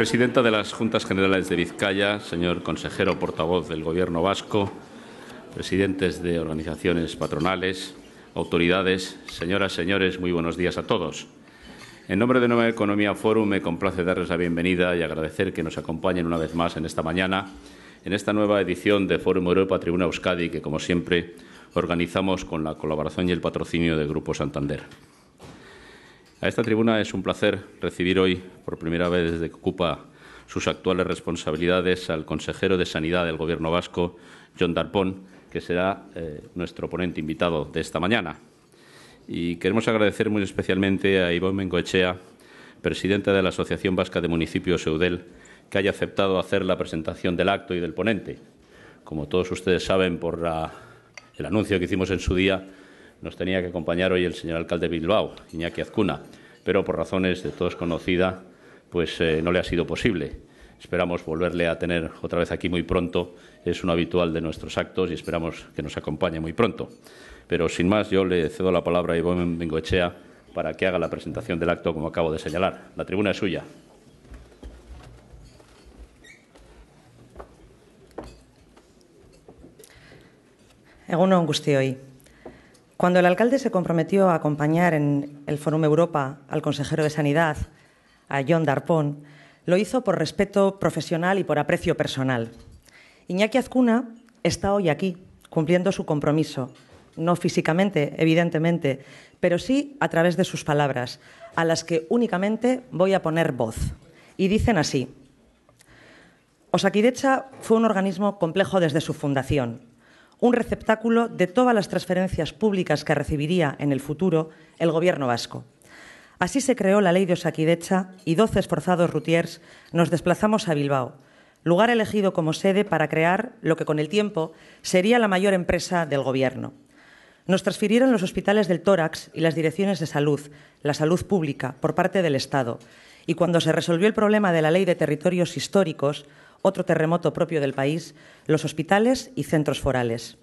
Presidenta de las Juntas Generales de Vizcaya, señor consejero portavoz del Gobierno vasco, presidentes de organizaciones patronales, autoridades, señoras, señores, muy buenos días a todos. En nombre de Nueva Economía Forum me complace darles la bienvenida y agradecer que nos acompañen una vez más en esta mañana, en esta nueva edición de Forum Europa Tribuna Euskadi, que como siempre organizamos con la colaboración y el patrocinio del Grupo Santander. A esta tribuna es un placer recibir hoy, por primera vez desde que ocupa sus actuales responsabilidades, al consejero de Sanidad del Gobierno vasco, John Darpón, que será eh, nuestro ponente invitado de esta mañana. Y queremos agradecer muy especialmente a Ivonne Mengoechea, presidenta de la Asociación Vasca de Municipios Eudel, que haya aceptado hacer la presentación del acto y del ponente. Como todos ustedes saben por el anuncio que hicimos en su día, nos tenía que acompañar hoy el señor alcalde de Bilbao, Iñaki Azcuna, pero por razones de todos conocida, pues eh, no le ha sido posible. Esperamos volverle a tener otra vez aquí muy pronto. Es un habitual de nuestros actos y esperamos que nos acompañe muy pronto. Pero sin más, yo le cedo la palabra a Ivonne Bengoechea para que haga la presentación del acto, como acabo de señalar. La tribuna es suya. hoy cuando el alcalde se comprometió a acompañar en el Fórum Europa al consejero de Sanidad, a John Darpón, lo hizo por respeto profesional y por aprecio personal. Iñaki Azcuna está hoy aquí, cumpliendo su compromiso, no físicamente, evidentemente, pero sí a través de sus palabras, a las que únicamente voy a poner voz. Y dicen así. Osakidecha fue un organismo complejo desde su fundación, un receptáculo de todas las transferencias públicas que recibiría en el futuro el Gobierno vasco. Así se creó la ley de Osakidecha y 12 esforzados rutiers nos desplazamos a Bilbao, lugar elegido como sede para crear lo que con el tiempo sería la mayor empresa del Gobierno. Nos transfirieron los hospitales del tórax y las direcciones de salud, la salud pública, por parte del Estado. Y cuando se resolvió el problema de la ley de territorios históricos, otro terremoto propio del país, los hospitales y centros forales.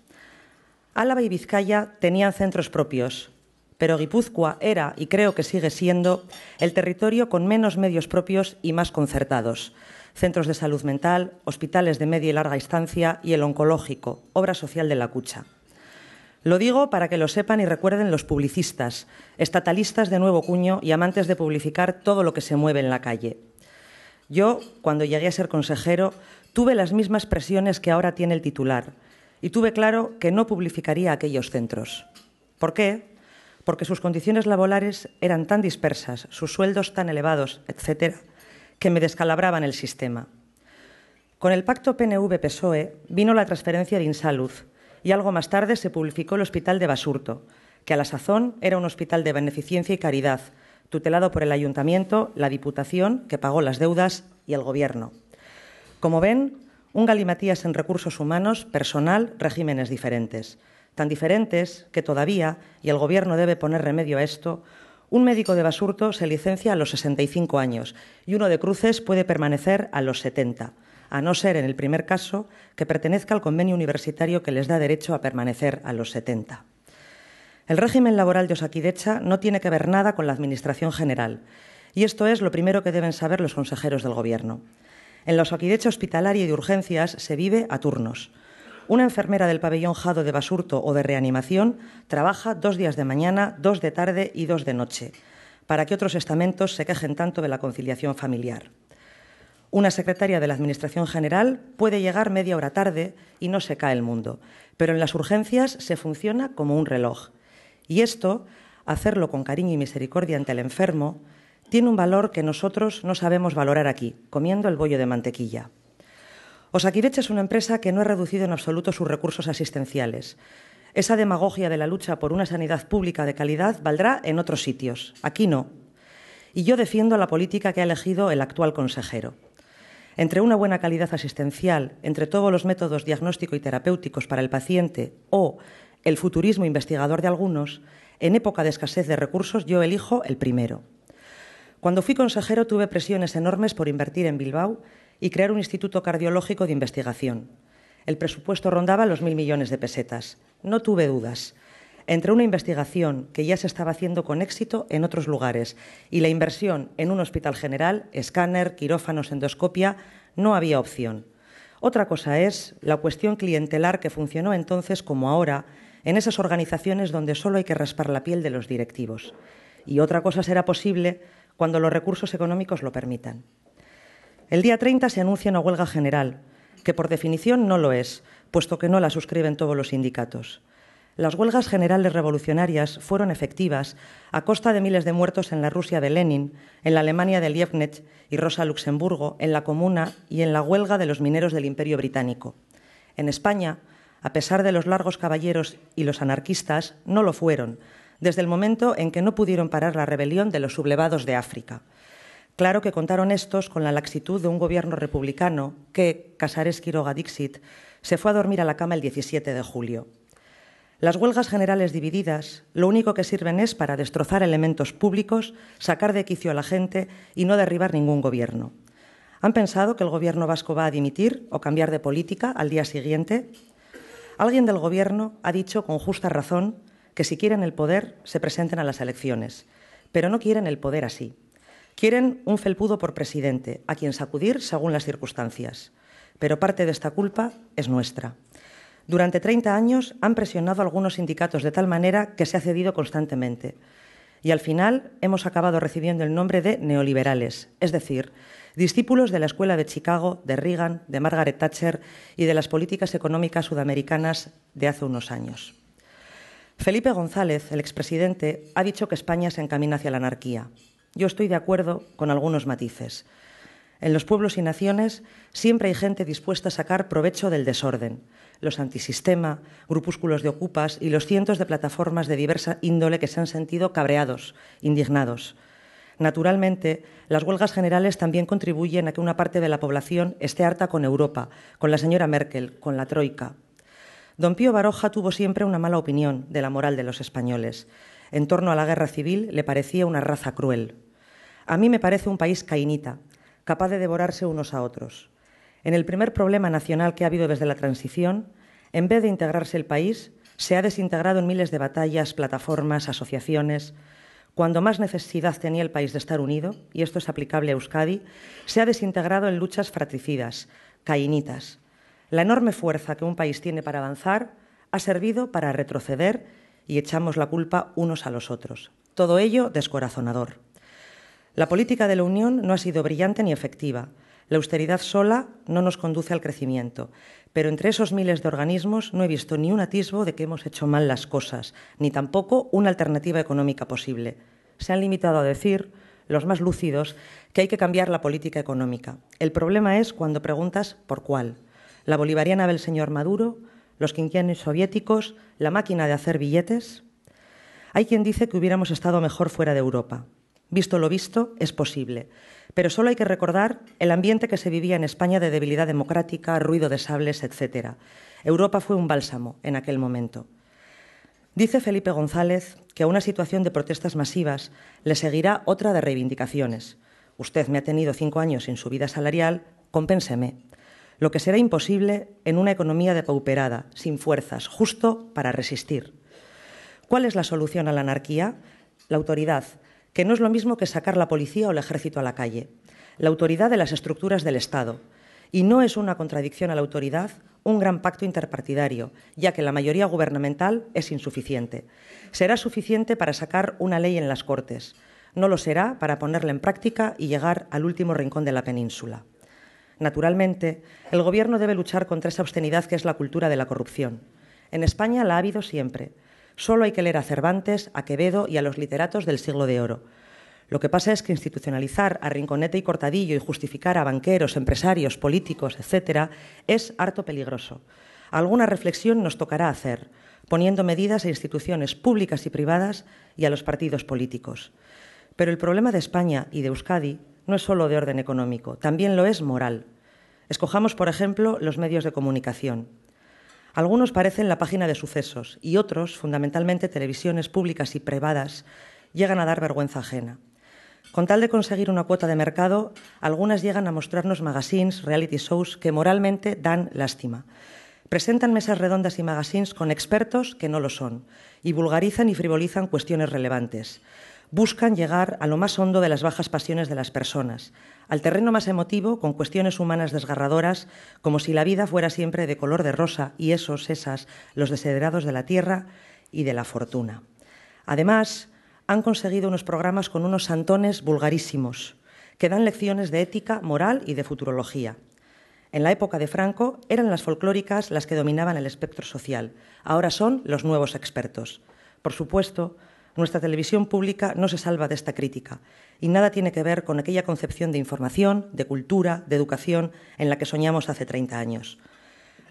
Álava y Vizcaya tenían centros propios, pero Guipúzcoa era, y creo que sigue siendo, el territorio con menos medios propios y más concertados. Centros de salud mental, hospitales de media y larga instancia y el oncológico, obra social de la cucha. Lo digo para que lo sepan y recuerden los publicistas, estatalistas de nuevo cuño y amantes de publicar todo lo que se mueve en la calle. Yo, cuando llegué a ser consejero, tuve las mismas presiones que ahora tiene el titular y tuve claro que no publicaría aquellos centros. ¿Por qué? Porque sus condiciones laborales eran tan dispersas, sus sueldos tan elevados, etcétera, que me descalabraban el sistema. Con el pacto PNV-PSOE vino la transferencia de Insalud y algo más tarde se publicó el Hospital de Basurto, que a la sazón era un hospital de beneficencia y caridad, tutelado por el Ayuntamiento, la Diputación, que pagó las deudas, y el Gobierno. Como ven, un galimatías en recursos humanos, personal, regímenes diferentes. Tan diferentes que todavía, y el Gobierno debe poner remedio a esto, un médico de basurto se licencia a los 65 años y uno de cruces puede permanecer a los 70, a no ser en el primer caso que pertenezca al convenio universitario que les da derecho a permanecer a los 70. El régimen laboral de Osaquidecha no tiene que ver nada con la Administración General. Y esto es lo primero que deben saber los consejeros del Gobierno. En la Osaquidecha hospitalaria y de urgencias se vive a turnos. Una enfermera del pabellón Jado de Basurto o de reanimación trabaja dos días de mañana, dos de tarde y dos de noche, para que otros estamentos se quejen tanto de la conciliación familiar. Una secretaria de la Administración General puede llegar media hora tarde y no se cae el mundo, pero en las urgencias se funciona como un reloj. Y esto, hacerlo con cariño y misericordia ante el enfermo, tiene un valor que nosotros no sabemos valorar aquí, comiendo el bollo de mantequilla. Osakireche es una empresa que no ha reducido en absoluto sus recursos asistenciales. Esa demagogia de la lucha por una sanidad pública de calidad valdrá en otros sitios, aquí no. Y yo defiendo la política que ha elegido el actual consejero. Entre una buena calidad asistencial, entre todos los métodos diagnóstico y terapéuticos para el paciente o el futurismo investigador de algunos, en época de escasez de recursos yo elijo el primero. Cuando fui consejero tuve presiones enormes por invertir en Bilbao y crear un instituto cardiológico de investigación. El presupuesto rondaba los mil millones de pesetas. No tuve dudas. Entre una investigación que ya se estaba haciendo con éxito en otros lugares y la inversión en un hospital general, escáner, quirófanos, endoscopia, no había opción. Otra cosa es la cuestión clientelar que funcionó entonces como ahora en esas organizaciones donde solo hay que raspar la piel de los directivos. Y otra cosa será posible cuando los recursos económicos lo permitan. El día 30 se anuncia una huelga general, que por definición no lo es, puesto que no la suscriben todos los sindicatos. Las huelgas generales revolucionarias fueron efectivas a costa de miles de muertos en la Rusia de Lenin, en la Alemania de Liebknecht y Rosa Luxemburgo, en la Comuna y en la huelga de los mineros del Imperio Británico. En España, a pesar de los largos caballeros y los anarquistas, no lo fueron, desde el momento en que no pudieron parar la rebelión de los sublevados de África. Claro que contaron estos con la laxitud de un gobierno republicano que, Casares Quiroga Dixit, se fue a dormir a la cama el 17 de julio. Las huelgas generales divididas lo único que sirven es para destrozar elementos públicos, sacar de quicio a la gente y no derribar ningún gobierno. ¿Han pensado que el gobierno vasco va a dimitir o cambiar de política al día siguiente? Alguien del Gobierno ha dicho con justa razón que si quieren el poder se presenten a las elecciones, pero no quieren el poder así. Quieren un felpudo por presidente, a quien sacudir según las circunstancias. Pero parte de esta culpa es nuestra. Durante 30 años han presionado a algunos sindicatos de tal manera que se ha cedido constantemente. Y al final hemos acabado recibiendo el nombre de neoliberales, es decir, discípulos de la Escuela de Chicago, de Reagan, de Margaret Thatcher y de las políticas económicas sudamericanas de hace unos años. Felipe González, el expresidente, ha dicho que España se encamina hacia la anarquía. Yo estoy de acuerdo con algunos matices. En los pueblos y naciones siempre hay gente dispuesta a sacar provecho del desorden. Los antisistema, grupúsculos de ocupas y los cientos de plataformas de diversa índole que se han sentido cabreados, indignados. Naturalmente, las huelgas generales también contribuyen a que una parte de la población esté harta con Europa, con la señora Merkel, con la Troika. Don Pío Baroja tuvo siempre una mala opinión de la moral de los españoles. En torno a la guerra civil le parecía una raza cruel. A mí me parece un país cainita, capaz de devorarse unos a otros. En el primer problema nacional que ha habido desde la transición, en vez de integrarse el país, se ha desintegrado en miles de batallas, plataformas, asociaciones, cuando más necesidad tenía el país de estar unido, y esto es aplicable a Euskadi, se ha desintegrado en luchas fratricidas, cainitas. La enorme fuerza que un país tiene para avanzar ha servido para retroceder y echamos la culpa unos a los otros. Todo ello descorazonador. La política de la Unión no ha sido brillante ni efectiva. La austeridad sola no nos conduce al crecimiento, pero entre esos miles de organismos no he visto ni un atisbo de que hemos hecho mal las cosas, ni tampoco una alternativa económica posible. Se han limitado a decir, los más lúcidos, que hay que cambiar la política económica. El problema es cuando preguntas por cuál. La bolivariana del señor Maduro, los quinquenios soviéticos, la máquina de hacer billetes. Hay quien dice que hubiéramos estado mejor fuera de Europa. Visto lo visto, es posible. Pero solo hay que recordar el ambiente que se vivía en España de debilidad democrática, ruido de sables, etc. Europa fue un bálsamo en aquel momento. Dice Felipe González que a una situación de protestas masivas le seguirá otra de reivindicaciones. Usted me ha tenido cinco años sin su vida salarial, compénseme. Lo que será imposible en una economía depauperada, sin fuerzas, justo para resistir. ¿Cuál es la solución a la anarquía? La autoridad, que no es lo mismo que sacar la policía o el ejército a la calle, la autoridad de las estructuras del Estado. Y no es una contradicción a la autoridad un gran pacto interpartidario, ya que la mayoría gubernamental es insuficiente. Será suficiente para sacar una ley en las Cortes, no lo será para ponerla en práctica y llegar al último rincón de la península. Naturalmente, el Gobierno debe luchar contra esa obscenidad que es la cultura de la corrupción. En España la ha habido siempre. Solo hay que leer a Cervantes, a Quevedo y a los literatos del siglo de oro. Lo que pasa es que institucionalizar a Rinconete y Cortadillo y justificar a banqueros, empresarios, políticos, etcétera, es harto peligroso. Alguna reflexión nos tocará hacer, poniendo medidas a instituciones públicas y privadas y a los partidos políticos. Pero el problema de España y de Euskadi no es solo de orden económico, también lo es moral. Escojamos, por ejemplo, los medios de comunicación. Algunos parecen la página de sucesos y otros, fundamentalmente televisiones públicas y privadas, llegan a dar vergüenza ajena. Con tal de conseguir una cuota de mercado, algunas llegan a mostrarnos magazines, reality shows que moralmente dan lástima. Presentan mesas redondas y magazines con expertos que no lo son y vulgarizan y frivolizan cuestiones relevantes buscan llegar a lo más hondo de las bajas pasiones de las personas, al terreno más emotivo con cuestiones humanas desgarradoras, como si la vida fuera siempre de color de rosa y esos, esas, los desederados de la tierra y de la fortuna. Además, han conseguido unos programas con unos santones vulgarísimos, que dan lecciones de ética, moral y de futurología. En la época de Franco eran las folclóricas las que dominaban el espectro social, ahora son los nuevos expertos. Por supuesto, nuestra televisión pública no se salva de esta crítica y nada tiene que ver con aquella concepción de información, de cultura, de educación en la que soñamos hace 30 años.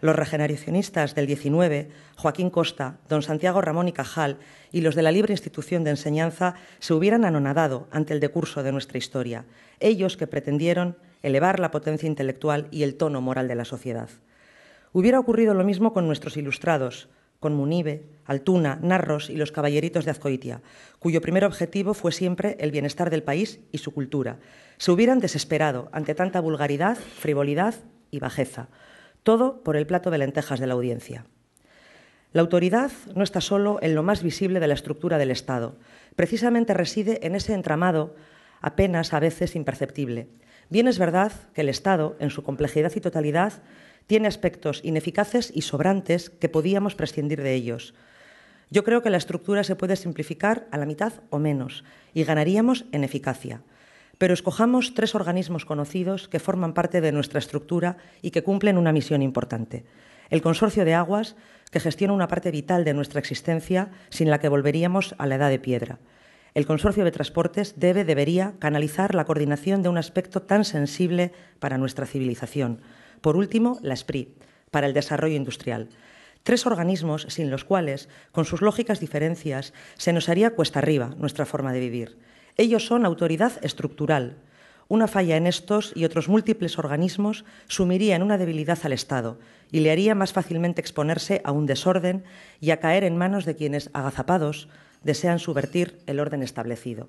Los regeneracionistas del 19, Joaquín Costa, don Santiago Ramón y Cajal y los de la libre institución de enseñanza se hubieran anonadado ante el decurso de nuestra historia, ellos que pretendieron elevar la potencia intelectual y el tono moral de la sociedad. Hubiera ocurrido lo mismo con nuestros ilustrados, con Munibe, Altuna, Narros y los Caballeritos de Azcoitia, cuyo primer objetivo fue siempre el bienestar del país y su cultura. Se hubieran desesperado ante tanta vulgaridad, frivolidad y bajeza. Todo por el plato de lentejas de la audiencia. La autoridad no está solo en lo más visible de la estructura del Estado, precisamente reside en ese entramado apenas a veces imperceptible. Bien es verdad que el Estado, en su complejidad y totalidad, tiene aspectos ineficaces y sobrantes que podíamos prescindir de ellos. Yo creo que la estructura se puede simplificar a la mitad o menos y ganaríamos en eficacia. Pero escojamos tres organismos conocidos que forman parte de nuestra estructura y que cumplen una misión importante. El Consorcio de Aguas, que gestiona una parte vital de nuestra existencia sin la que volveríamos a la edad de piedra. El Consorcio de Transportes debe, debería, canalizar la coordinación de un aspecto tan sensible para nuestra civilización, por último, la SPRI, para el desarrollo industrial. Tres organismos sin los cuales, con sus lógicas diferencias, se nos haría cuesta arriba nuestra forma de vivir. Ellos son autoridad estructural. Una falla en estos y otros múltiples organismos sumiría en una debilidad al Estado y le haría más fácilmente exponerse a un desorden y a caer en manos de quienes, agazapados, desean subvertir el orden establecido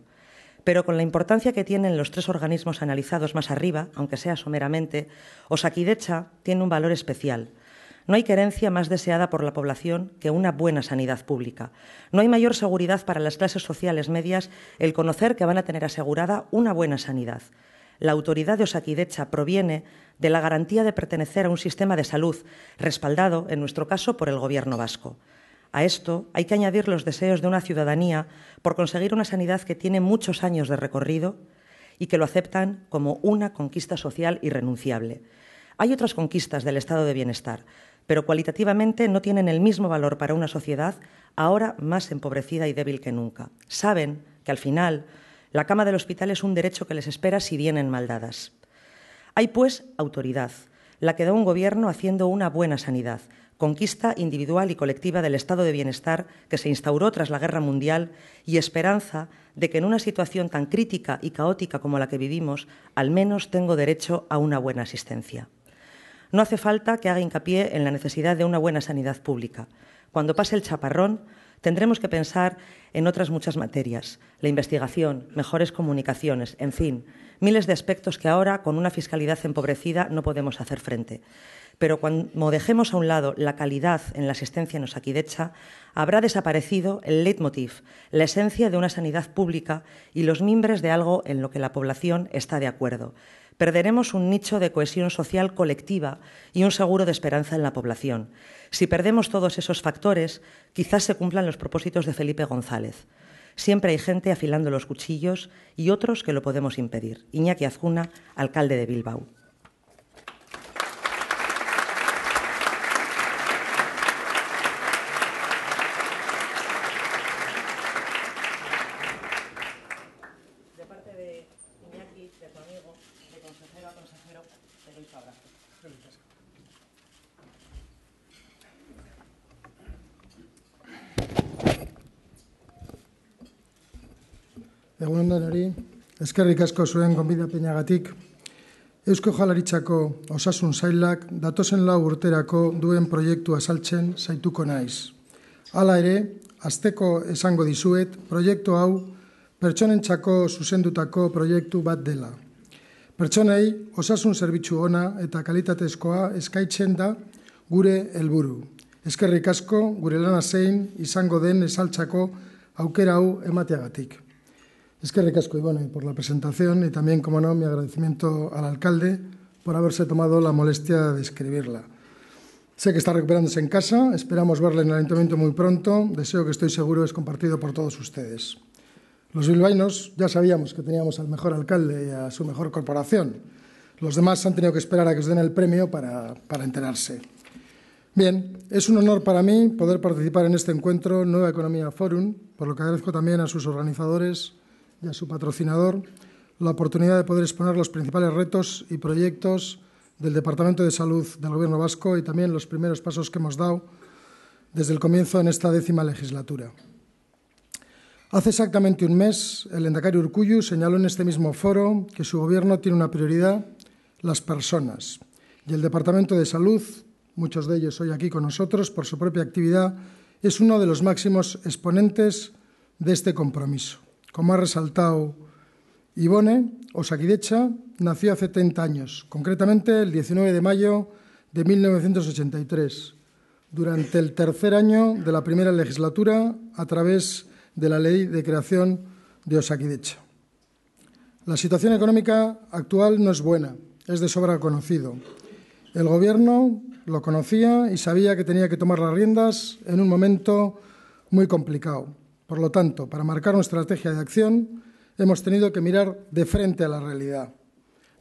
pero con la importancia que tienen los tres organismos analizados más arriba, aunque sea someramente, Osakidecha tiene un valor especial. No hay querencia más deseada por la población que una buena sanidad pública. No hay mayor seguridad para las clases sociales medias el conocer que van a tener asegurada una buena sanidad. La autoridad de Osakidecha proviene de la garantía de pertenecer a un sistema de salud respaldado, en nuestro caso, por el Gobierno vasco. A esto hay que añadir los deseos de una ciudadanía por conseguir una sanidad que tiene muchos años de recorrido y que lo aceptan como una conquista social irrenunciable. Hay otras conquistas del estado de bienestar, pero cualitativamente no tienen el mismo valor para una sociedad ahora más empobrecida y débil que nunca. Saben que al final la cama del hospital es un derecho que les espera si vienen maldadas. Hay pues autoridad, la que da un gobierno haciendo una buena sanidad, conquista individual y colectiva del estado de bienestar que se instauró tras la Guerra Mundial y esperanza de que en una situación tan crítica y caótica como la que vivimos, al menos tengo derecho a una buena asistencia. No hace falta que haga hincapié en la necesidad de una buena sanidad pública. Cuando pase el chaparrón, tendremos que pensar en otras muchas materias, la investigación, mejores comunicaciones, en fin, miles de aspectos que ahora, con una fiscalidad empobrecida, no podemos hacer frente. Pero cuando dejemos a un lado la calidad en la asistencia nos aquidecha, habrá desaparecido el leitmotiv, la esencia de una sanidad pública y los mimbres de algo en lo que la población está de acuerdo. Perderemos un nicho de cohesión social colectiva y un seguro de esperanza en la población. Si perdemos todos esos factores, quizás se cumplan los propósitos de Felipe González. Siempre hay gente afilando los cuchillos y otros que lo podemos impedir. Iñaki Azcuna, alcalde de Bilbao. Egunon denari, eskerrik asko zuen gonbidapenagatik, Eusko Jalaritzako osasun zailak datosen lau urterako duen proiektu azaltzen zaituko naiz. Hala ere, azteko esango dizuet, proiektu hau pertsonen txako zuzendutako proiektu bat dela. Pertsonei osasun zerbitzu ona eta kalitatezkoa eskaitzen da gure helburu. Eskerrik asko gure lana zein izango den esaltzako aukera hau emateagatik. Es que recasco, y bueno, por la presentación y también, como no, mi agradecimiento al alcalde por haberse tomado la molestia de escribirla. Sé que está recuperándose en casa, esperamos verle en el Ayuntamiento muy pronto, deseo que estoy seguro es compartido por todos ustedes. Los bilbainos ya sabíamos que teníamos al mejor alcalde y a su mejor corporación. Los demás han tenido que esperar a que os den el premio para, para enterarse. Bien, es un honor para mí poder participar en este encuentro Nueva Economía Forum, por lo que agradezco también a sus organizadores, y a su patrocinador la oportunidad de poder exponer los principales retos y proyectos del Departamento de Salud del Gobierno vasco y también los primeros pasos que hemos dado desde el comienzo en esta décima legislatura. Hace exactamente un mes, el endacario Urcuyu señaló en este mismo foro que su Gobierno tiene una prioridad, las personas, y el Departamento de Salud, muchos de ellos hoy aquí con nosotros por su propia actividad, es uno de los máximos exponentes de este compromiso. Como ha resaltado Ivone, Osakidecha nació hace 30 años, concretamente el 19 de mayo de 1983, durante el tercer año de la primera legislatura a través de la ley de creación de Osakidecha. La situación económica actual no es buena, es de sobra conocido. El Gobierno lo conocía y sabía que tenía que tomar las riendas en un momento muy complicado por lo tanto, para marcar una estrategia de acción, hemos tenido que mirar de frente a la realidad.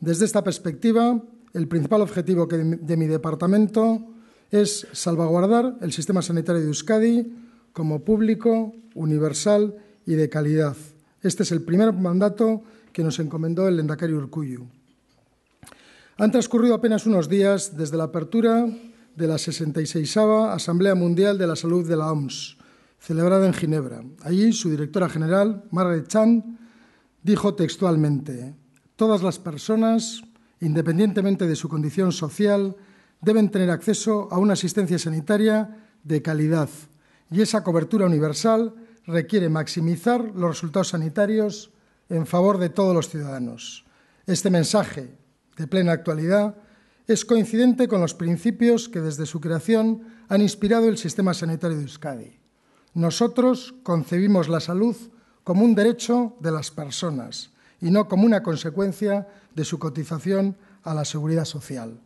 Desde esta perspectiva, el principal objetivo de mi departamento es salvaguardar el sistema sanitario de Euskadi como público, universal y de calidad. Este es el primer mandato que nos encomendó el Lendacario Urcuyu. Han transcurrido apenas unos días desde la apertura de la 66 Asamblea Mundial de la Salud de la OMS, celebrada en Ginebra. Allí su directora general, Margaret Chan, dijo textualmente, todas las personas, independientemente de su condición social, deben tener acceso a una asistencia sanitaria de calidad y esa cobertura universal requiere maximizar los resultados sanitarios en favor de todos los ciudadanos. Este mensaje, de plena actualidad, es coincidente con los principios que desde su creación han inspirado el sistema sanitario de Euskadi nosotros concebimos la salud como un derecho de las personas y no como una consecuencia de su cotización a la seguridad social.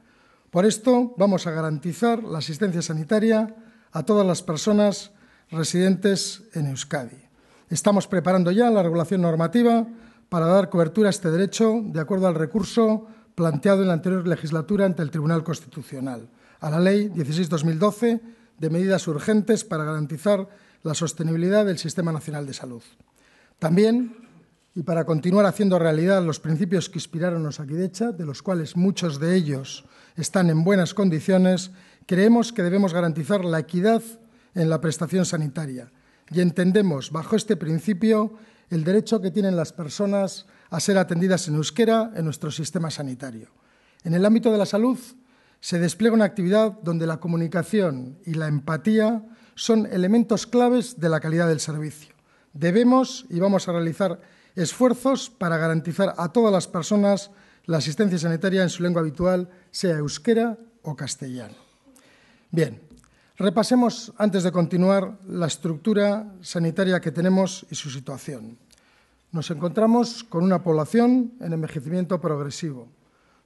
Por esto vamos a garantizar la asistencia sanitaria a todas las personas residentes en Euskadi. Estamos preparando ya la regulación normativa para dar cobertura a este derecho de acuerdo al recurso planteado en la anterior legislatura ante el Tribunal Constitucional, a la Ley 16-2012 de medidas urgentes para garantizar la sostenibilidad del Sistema Nacional de Salud. También, y para continuar haciendo realidad los principios que inspiraron los Aquidecha, de los cuales muchos de ellos están en buenas condiciones, creemos que debemos garantizar la equidad en la prestación sanitaria y entendemos bajo este principio el derecho que tienen las personas a ser atendidas en euskera en nuestro sistema sanitario. En el ámbito de la salud se despliega una actividad donde la comunicación y la empatía son elementos claves de la calidad del servicio. Debemos y vamos a realizar esfuerzos para garantizar a todas las personas la asistencia sanitaria en su lengua habitual, sea euskera o castellano. Bien, repasemos antes de continuar la estructura sanitaria que tenemos y su situación. Nos encontramos con una población en envejecimiento progresivo.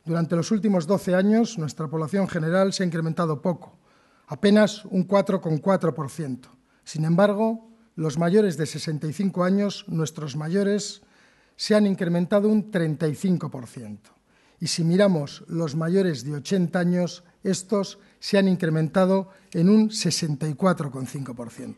Durante los últimos 12 años, nuestra población general se ha incrementado poco apenas un 4,4%. Sin embargo, los mayores de 65 años, nuestros mayores, se han incrementado un 35%. Y si miramos los mayores de 80 años, estos se han incrementado en un 64,5%.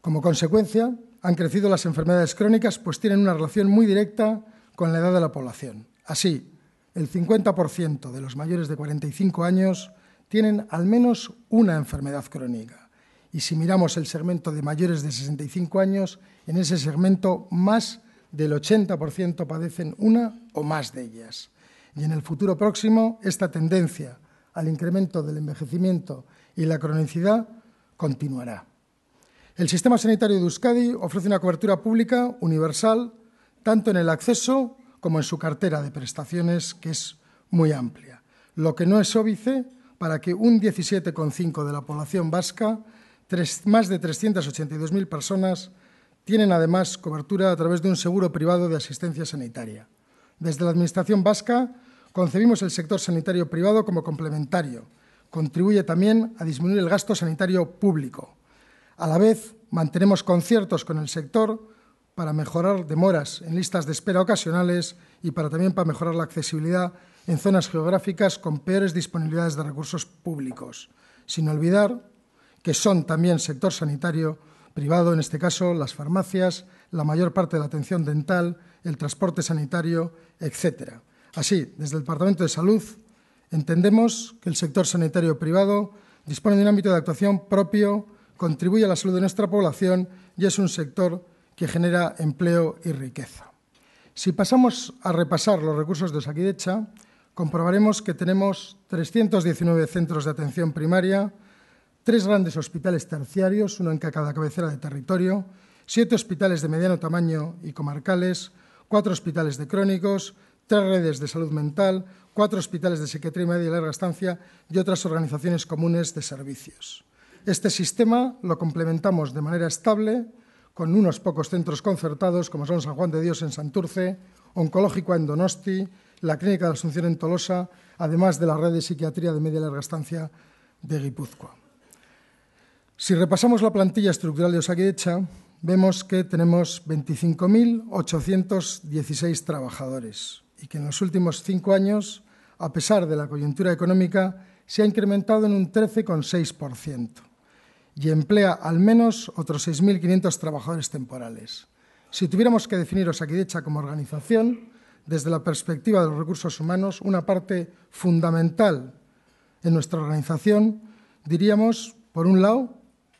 Como consecuencia, han crecido las enfermedades crónicas, pues tienen una relación muy directa con la edad de la población. Así, el 50% de los mayores de 45 años tienen al menos una enfermedad crónica. Y si miramos el segmento de mayores de 65 años, en ese segmento más del 80% padecen una o más de ellas. Y en el futuro próximo, esta tendencia al incremento del envejecimiento y la cronicidad continuará. El sistema sanitario de Euskadi ofrece una cobertura pública universal, tanto en el acceso como en su cartera de prestaciones, que es muy amplia. Lo que no es óbice para que un 17,5% de la población vasca, más de 382.000 personas, tienen además cobertura a través de un seguro privado de asistencia sanitaria. Desde la Administración vasca concebimos el sector sanitario privado como complementario. Contribuye también a disminuir el gasto sanitario público. A la vez, mantenemos conciertos con el sector para mejorar demoras en listas de espera ocasionales y para también para mejorar la accesibilidad en zonas geográficas con peores disponibilidades de recursos públicos, sin olvidar que son también sector sanitario privado, en este caso las farmacias, la mayor parte de la atención dental, el transporte sanitario, etc. Así, desde el Departamento de Salud entendemos que el sector sanitario privado dispone de un ámbito de actuación propio, contribuye a la salud de nuestra población y es un sector que genera empleo y riqueza. Si pasamos a repasar los recursos de Saquidecha, comprobaremos que tenemos 319 centros de atención primaria, tres grandes hospitales terciarios, uno en cada cabecera de territorio, siete hospitales de mediano tamaño y comarcales, cuatro hospitales de crónicos, tres redes de salud mental, cuatro hospitales de psiquiatría y media y larga estancia y otras organizaciones comunes de servicios. Este sistema lo complementamos de manera estable con unos pocos centros concertados como son San Juan de Dios en Santurce, Oncológico en Donosti, la Clínica de Asunción en Tolosa, además de la Red de Psiquiatría de Media y Larga Estancia de Guipúzcoa. Si repasamos la plantilla estructural de Osaquidecha... vemos que tenemos 25.816 trabajadores y que en los últimos cinco años, a pesar de la coyuntura económica, se ha incrementado en un 13,6% y emplea al menos otros 6.500 trabajadores temporales. Si tuviéramos que definir Osaquidecha como organización, desde la perspectiva de los recursos humanos, una parte fundamental en nuestra organización, diríamos, por un lado,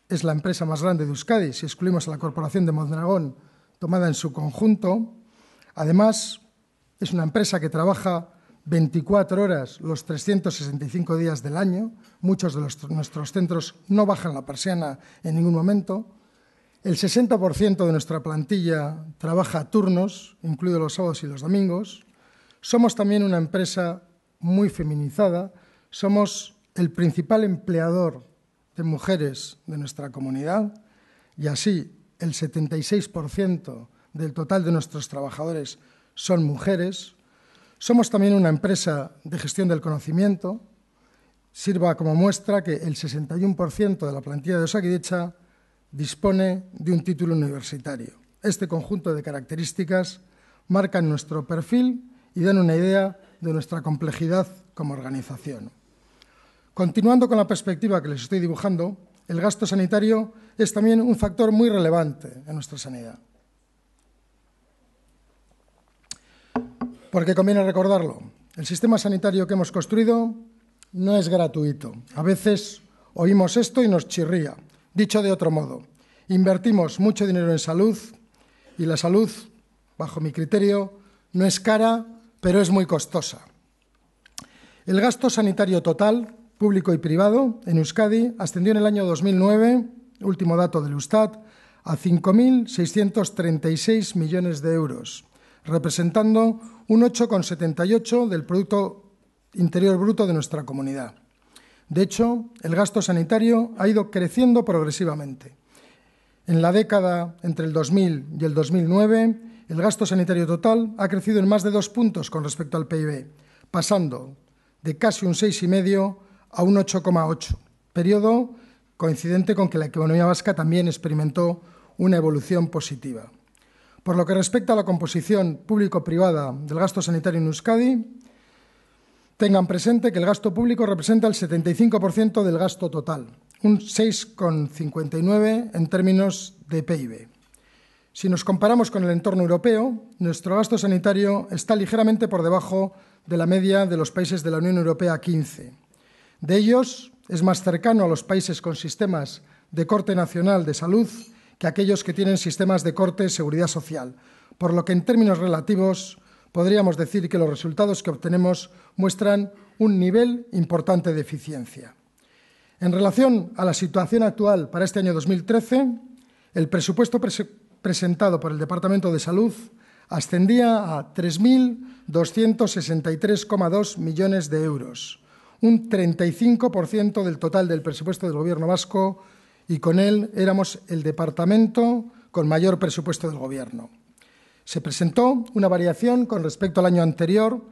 es la empresa más grande de Euskadi, si excluimos a la Corporación de Mondragón tomada en su conjunto. Además, es una empresa que trabaja 24 horas los 365 días del año. Muchos de nuestros centros no bajan la persiana en ningún momento. El 60% de nuestra plantilla trabaja a turnos, incluido los sábados y los domingos. Somos también una empresa muy feminizada. Somos el principal empleador de mujeres de nuestra comunidad y así el 76% del total de nuestros trabajadores son mujeres. Somos también una empresa de gestión del conocimiento. Sirva como muestra que el 61% de la plantilla de Osakidecha dispone de un título universitario. Este conjunto de características marcan nuestro perfil y dan una idea de nuestra complejidad como organización. Continuando con la perspectiva que les estoy dibujando, el gasto sanitario es también un factor muy relevante en nuestra sanidad. Porque conviene recordarlo, el sistema sanitario que hemos construido no es gratuito. A veces oímos esto y nos chirría. Dicho de otro modo, invertimos mucho dinero en salud y la salud, bajo mi criterio, no es cara, pero es muy costosa. El gasto sanitario total, público y privado, en Euskadi ascendió en el año 2009, último dato del Eustat, a 5.636 millones de euros, representando un 8,78 del Producto Interior Bruto de nuestra comunidad. De hecho, el gasto sanitario ha ido creciendo progresivamente. En la década entre el 2000 y el 2009, el gasto sanitario total ha crecido en más de dos puntos con respecto al PIB, pasando de casi un 6,5 a un 8,8, periodo coincidente con que la economía vasca también experimentó una evolución positiva. Por lo que respecta a la composición público-privada del gasto sanitario en Euskadi, Tengan presente que el gasto público representa el 75% del gasto total, un 6,59 en términos de PIB. Si nos comparamos con el entorno europeo, nuestro gasto sanitario está ligeramente por debajo de la media de los países de la Unión Europea 15. De ellos, es más cercano a los países con sistemas de corte nacional de salud que aquellos que tienen sistemas de corte de seguridad social, por lo que en términos relativos podríamos decir que los resultados que obtenemos muestran un nivel importante de eficiencia. En relación a la situación actual para este año 2013, el presupuesto presentado por el Departamento de Salud ascendía a 3.263,2 millones de euros, un 35% del total del presupuesto del Gobierno vasco y con él éramos el departamento con mayor presupuesto del Gobierno. Se presentó una variación con respecto al año anterior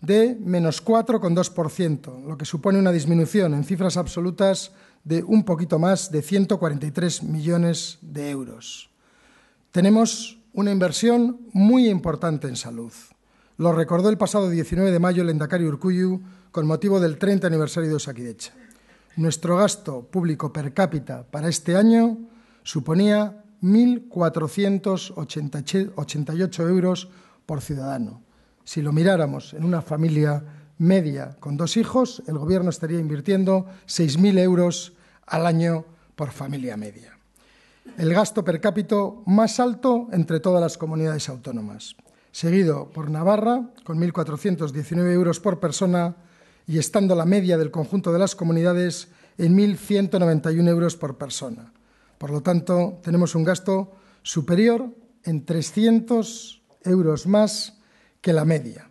de menos 4,2%, lo que supone una disminución en cifras absolutas de un poquito más de 143 millones de euros. Tenemos una inversión muy importante en salud. Lo recordó el pasado 19 de mayo el endacario Urcuyu con motivo del 30 aniversario de Osakidecha. Nuestro gasto público per cápita para este año suponía 1.488 euros por ciudadano. Si lo miráramos en una familia media con dos hijos, el Gobierno estaría invirtiendo 6.000 euros al año por familia media. El gasto per cápita más alto entre todas las comunidades autónomas, seguido por Navarra, con 1.419 euros por persona y estando la media del conjunto de las comunidades en 1.191 euros por persona. Por lo tanto, tenemos un gasto superior en 300 euros más que la media.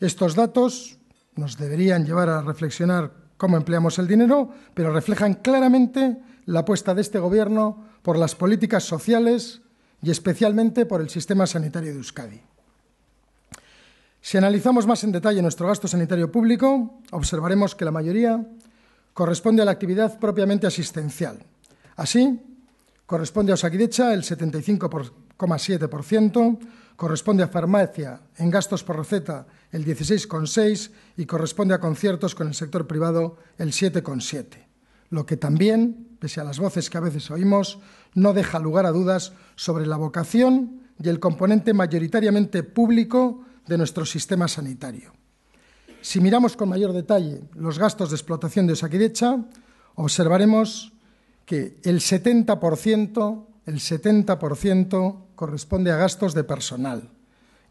Estos datos nos deberían llevar a reflexionar cómo empleamos el dinero, pero reflejan claramente la apuesta de este Gobierno por las políticas sociales y especialmente por el sistema sanitario de Euskadi. Si analizamos más en detalle nuestro gasto sanitario público, observaremos que la mayoría corresponde a la actividad propiamente asistencial. Así, corresponde a Osakidecha el 75,7%, corresponde a farmacia en gastos por receta el 16,6% y corresponde a conciertos con el sector privado el 7,7%. Lo que también, pese a las voces que a veces oímos, no deja lugar a dudas sobre la vocación y el componente mayoritariamente público de nuestro sistema sanitario. Si miramos con mayor detalle los gastos de explotación de Osakidecha, observaremos que el 70%, el 70% corresponde a gastos de personal,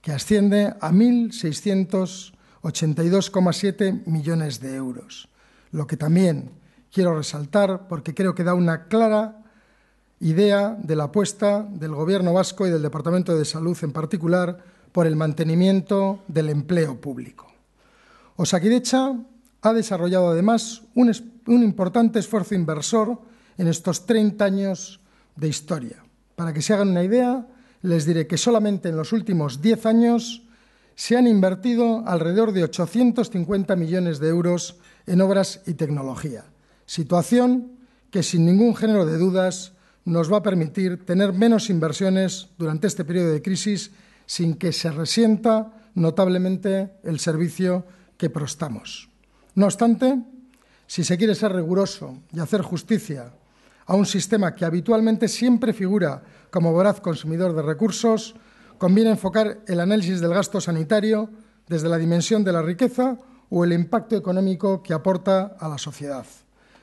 que asciende a 1.682,7 millones de euros. Lo que también quiero resaltar porque creo que da una clara idea de la apuesta del Gobierno vasco y del Departamento de Salud en particular por el mantenimiento del empleo público. Osakidecha ha desarrollado además un, un importante esfuerzo inversor en estos 30 años de historia. Para que se hagan una idea, les diré que solamente en los últimos 10 años se han invertido alrededor de 850 millones de euros en obras y tecnología, situación que sin ningún género de dudas nos va a permitir tener menos inversiones durante este periodo de crisis sin que se resienta notablemente el servicio que prestamos. No obstante, si se quiere ser riguroso y hacer justicia a un sistema que habitualmente siempre figura como voraz consumidor de recursos, conviene enfocar el análisis del gasto sanitario desde la dimensión de la riqueza o el impacto económico que aporta a la sociedad.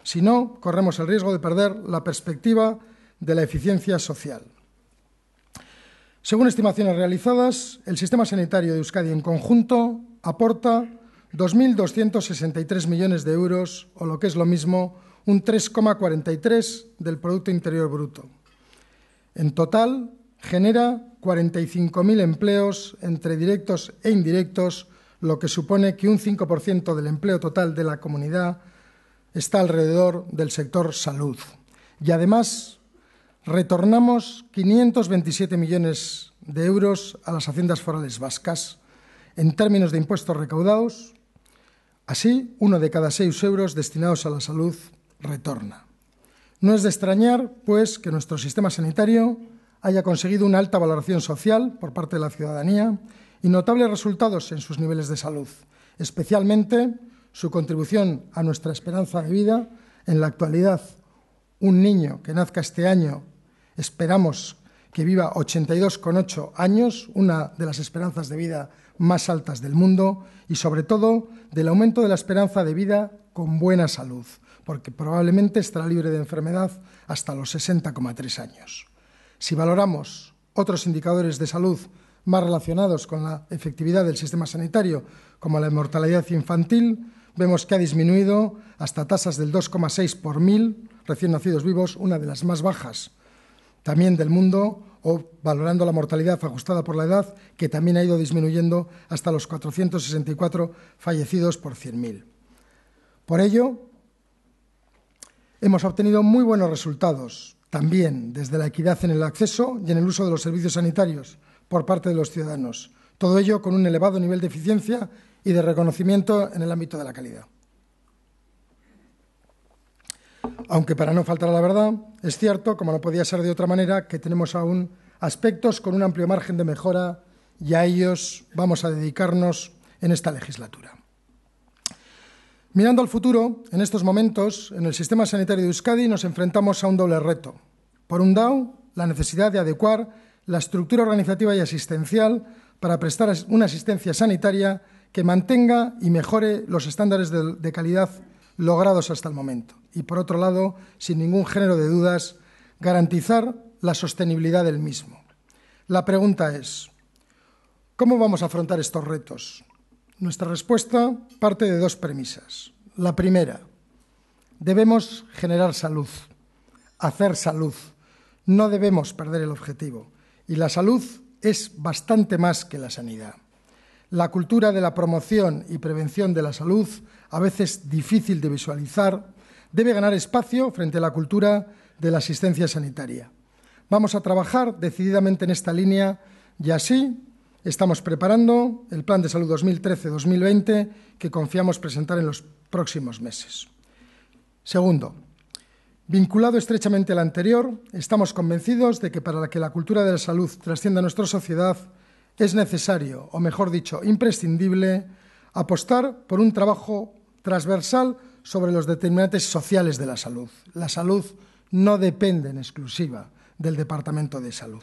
Si no, corremos el riesgo de perder la perspectiva de la eficiencia social. Según estimaciones realizadas, el sistema sanitario de Euskadi en conjunto aporta 2.263 millones de euros, o lo que es lo mismo, un 3,43 del Producto Interior Bruto. En total, genera 45.000 empleos entre directos e indirectos, lo que supone que un 5% del empleo total de la comunidad está alrededor del sector salud. Y además, retornamos 527 millones de euros a las haciendas forales vascas en términos de impuestos recaudados. Así, uno de cada seis euros destinados a la salud retorna. No es de extrañar, pues, que nuestro sistema sanitario haya conseguido una alta valoración social por parte de la ciudadanía y notables resultados en sus niveles de salud, especialmente su contribución a nuestra esperanza de vida. En la actualidad, un niño que nazca este año esperamos que viva 82,8 años, una de las esperanzas de vida más altas del mundo, y sobre todo del aumento de la esperanza de vida con buena salud, porque probablemente estará libre de enfermedad hasta los 60,3 años. Si valoramos otros indicadores de salud más relacionados con la efectividad del sistema sanitario, como la mortalidad infantil, vemos que ha disminuido hasta tasas del 2,6 por mil recién nacidos vivos, una de las más bajas también del mundo, o valorando la mortalidad ajustada por la edad, que también ha ido disminuyendo hasta los 464 fallecidos por 100.000. Por ello, Hemos obtenido muy buenos resultados, también desde la equidad en el acceso y en el uso de los servicios sanitarios por parte de los ciudadanos. Todo ello con un elevado nivel de eficiencia y de reconocimiento en el ámbito de la calidad. Aunque para no faltar a la verdad, es cierto, como no podía ser de otra manera, que tenemos aún aspectos con un amplio margen de mejora y a ellos vamos a dedicarnos en esta legislatura. Mirando al futuro, en estos momentos, en el sistema sanitario de Euskadi nos enfrentamos a un doble reto. Por un lado, la necesidad de adecuar la estructura organizativa y asistencial para prestar una asistencia sanitaria que mantenga y mejore los estándares de, calidad logrados hasta el momento. Y por otro lado, sin ningún género de dudas, garantizar la sostenibilidad del mismo. La pregunta es, ¿cómo vamos a afrontar estos retos? Nuestra respuesta parte de dos premisas. La primera, debemos generar salud, hacer salud. No debemos perder el objetivo. Y la salud es bastante más que la sanidad. La cultura de la promoción y prevención de la salud, a veces difícil de visualizar, debe ganar espacio frente a la cultura de la asistencia sanitaria. Vamos a trabajar decididamente en esta línea y así Estamos preparando el Plan de Salud 2013-2020 que confiamos presentar en los próximos meses. Segundo, vinculado estrechamente al anterior, estamos convencidos de que para que la cultura de la salud trascienda a nuestra sociedad es necesario, o mejor dicho, imprescindible, apostar por un trabajo transversal sobre los determinantes sociales de la salud. La salud no depende en exclusiva del Departamento de Salud.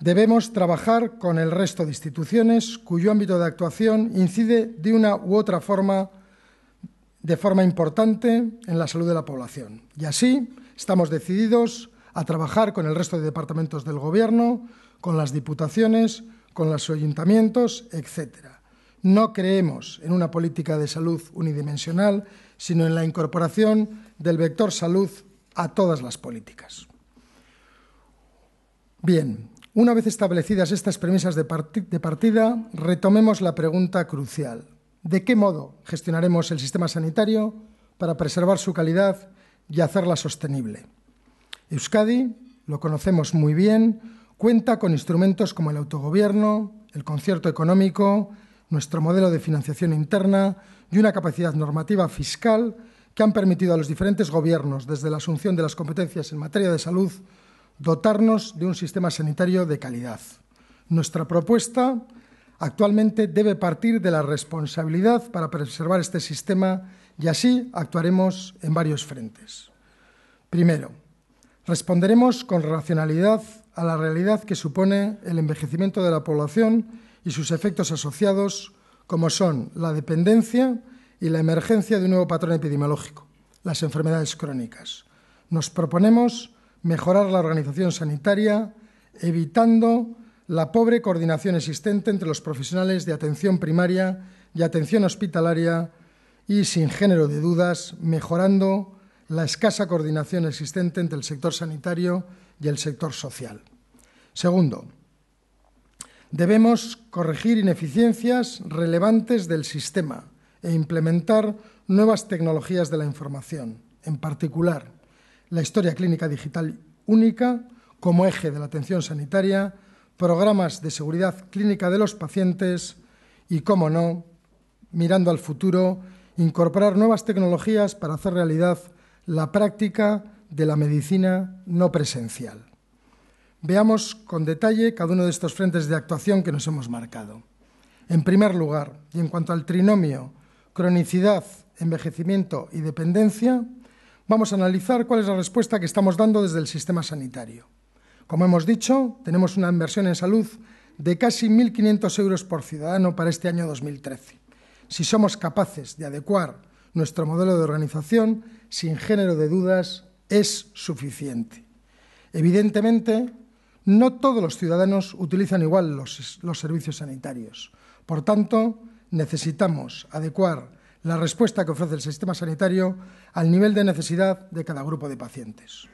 Debemos trabajar con el resto de instituciones cuyo ámbito de actuación incide de una u otra forma, de forma importante, en la salud de la población. Y así estamos decididos a trabajar con el resto de departamentos del Gobierno, con las diputaciones, con los ayuntamientos, etc. No creemos en una política de salud unidimensional, sino en la incorporación del vector salud a todas las políticas. Bien, una vez establecidas estas premisas de, partida, retomemos la pregunta crucial. ¿De qué modo gestionaremos el sistema sanitario para preservar su calidad y hacerla sostenible? Euskadi, lo conocemos muy bien, cuenta con instrumentos como el autogobierno, el concierto económico, nuestro modelo de financiación interna y una capacidad normativa fiscal que han permitido a los diferentes gobiernos, desde la asunción de las competencias en materia de salud, dotarnos de un sistema sanitario de calidad. Nuestra propuesta actualmente debe partir de la responsabilidad para preservar este sistema y así actuaremos en varios frentes. Primero, responderemos con racionalidad a la realidad que supone el envejecimiento de la población y sus efectos asociados, como son la dependencia y la emergencia de un nuevo patrón epidemiológico, las enfermedades crónicas. Nos proponemos mejorar la organización sanitaria, evitando la pobre coordinación existente entre los profesionales de atención primaria y atención hospitalaria y, sin género de dudas, mejorando la escasa coordinación existente entre el sector sanitario y el sector social. Segundo, debemos corregir ineficiencias relevantes del sistema e implementar nuevas tecnologías de la información. En particular, la historia clínica digital única como eje de la atención sanitaria, programas de seguridad clínica de los pacientes y, cómo no, mirando al futuro, incorporar nuevas tecnologías para hacer realidad la práctica de la medicina no presencial. Veamos con detalle cada uno de estos frentes de actuación que nos hemos marcado. En primer lugar, y en cuanto al trinomio cronicidad, envejecimiento y dependencia, vamos a analizar cuál es la respuesta que estamos dando desde el sistema sanitario. Como hemos dicho, tenemos una inversión en salud de casi 1.500 euros por ciudadano para este año 2013. Si somos capaces de adecuar nuestro modelo de organización, sin género de dudas, es suficiente. Evidentemente, no todos los ciudadanos utilizan igual los, los servicios sanitarios. Por tanto, necesitamos adecuar la respuesta que ofrece el sistema sanitario al nivel de necesidad de cada grupo de pacientes.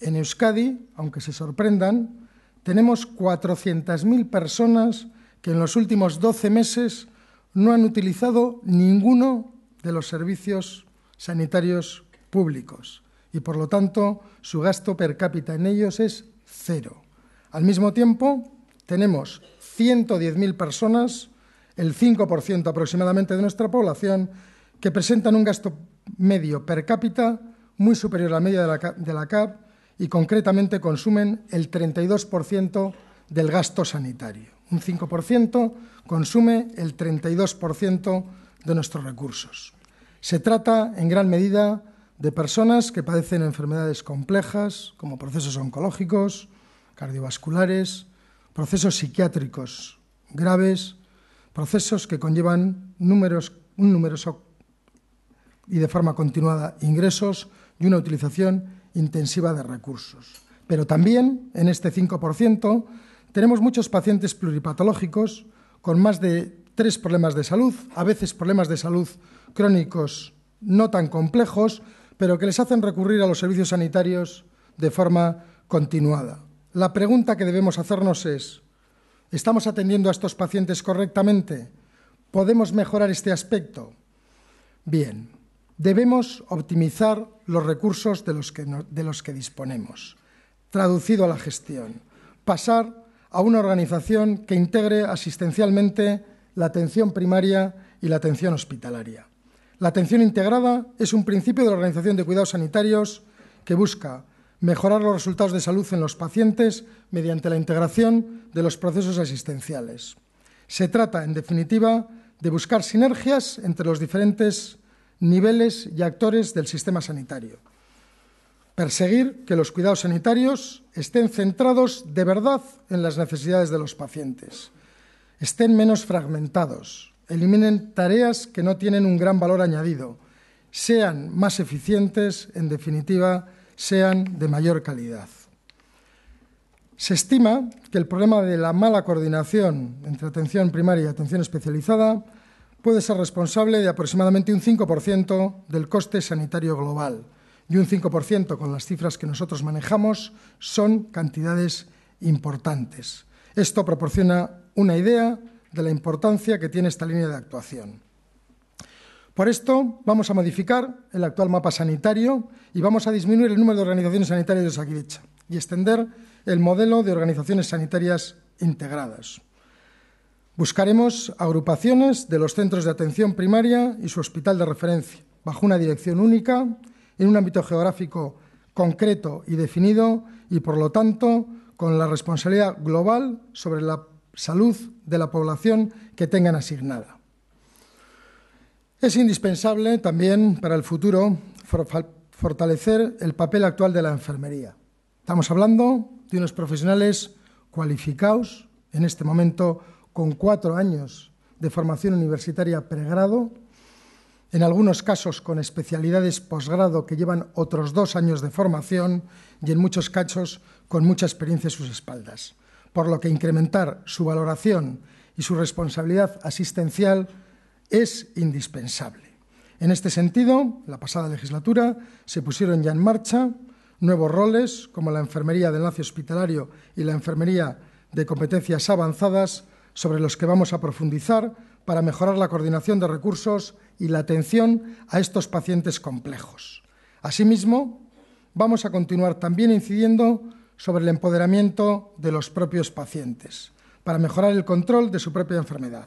En Euskadi, aunque se sorprendan, tenemos 400.000 personas que en los últimos 12 meses no han utilizado ninguno de los servicios sanitarios públicos y, por lo tanto, su gasto per cápita en ellos es cero. Al mismo tiempo, tenemos 110.000 personas el 5% aproximadamente de nuestra población, que presentan un gasto medio per cápita muy superior a la media de la, de la CAP y concretamente consumen el 32% del gasto sanitario. Un 5% consume el 32% de nuestros recursos. Se trata, en gran medida, de personas que padecen enfermedades complejas, como procesos oncológicos, cardiovasculares, procesos psiquiátricos graves procesos que conllevan un numeroso y de forma continuada ingresos y una utilización intensiva de recursos. Pero también, en este 5%, tenemos muchos pacientes pluripatológicos con más de tres problemas de salud, a veces problemas de salud crónicos no tan complejos, pero que les hacen recurrir a los servicios sanitarios de forma continuada. La pregunta que debemos hacernos es, ¿Estamos atendiendo a estos pacientes correctamente? ¿Podemos mejorar este aspecto? Bien, debemos optimizar los recursos de los que, disponemos, traducido a la gestión, pasar a una organización que integre asistencialmente la atención primaria y la atención hospitalaria. La atención integrada es un principio de la organización de cuidados sanitarios que busca mejorar los resultados de salud en los pacientes mediante la integración de los procesos asistenciales. Se trata, en definitiva, de buscar sinergias entre los diferentes niveles y actores del sistema sanitario. Perseguir que los cuidados sanitarios estén centrados de verdad en las necesidades de los pacientes, estén menos fragmentados, eliminen tareas que no tienen un gran valor añadido, sean más eficientes, en definitiva, sean de mayor calidad. Se estima que el problema de la mala coordinación entre atención primaria y atención especializada puede ser responsable de aproximadamente un 5% del coste sanitario global y un 5% con las cifras que nosotros manejamos son cantidades importantes. Esto proporciona una idea de la importancia que tiene esta línea de actuación. Por esto, vamos a modificar el actual mapa sanitario y vamos a disminuir el número de organizaciones sanitarias de Osakidecha y extender el modelo de organizaciones sanitarias integradas. Buscaremos agrupaciones de los centros de atención primaria y su hospital de referencia, bajo una dirección única, en un ámbito geográfico concreto y definido y, por lo tanto, con la responsabilidad global sobre la salud de la población que tengan asignada. Es indispensable también para el futuro fortalecer el papel actual de la enfermería. Estamos hablando de unos profesionales cualificados, en este momento con cuatro años de formación universitaria pregrado, en algunos casos con especialidades posgrado que llevan otros dos años de formación y en muchos casos con mucha experiencia en sus espaldas, por lo que incrementar su valoración y su responsabilidad asistencial es indispensable. En este sentido, la pasada legislatura se pusieron ya en marcha nuevos roles como la enfermería de enlace hospitalario y la enfermería de competencias avanzadas sobre los que vamos a profundizar para mejorar la coordinación de recursos y la atención a estos pacientes complejos. Asimismo, vamos a continuar también incidiendo sobre el empoderamiento de los propios pacientes para mejorar el control de su propia enfermedad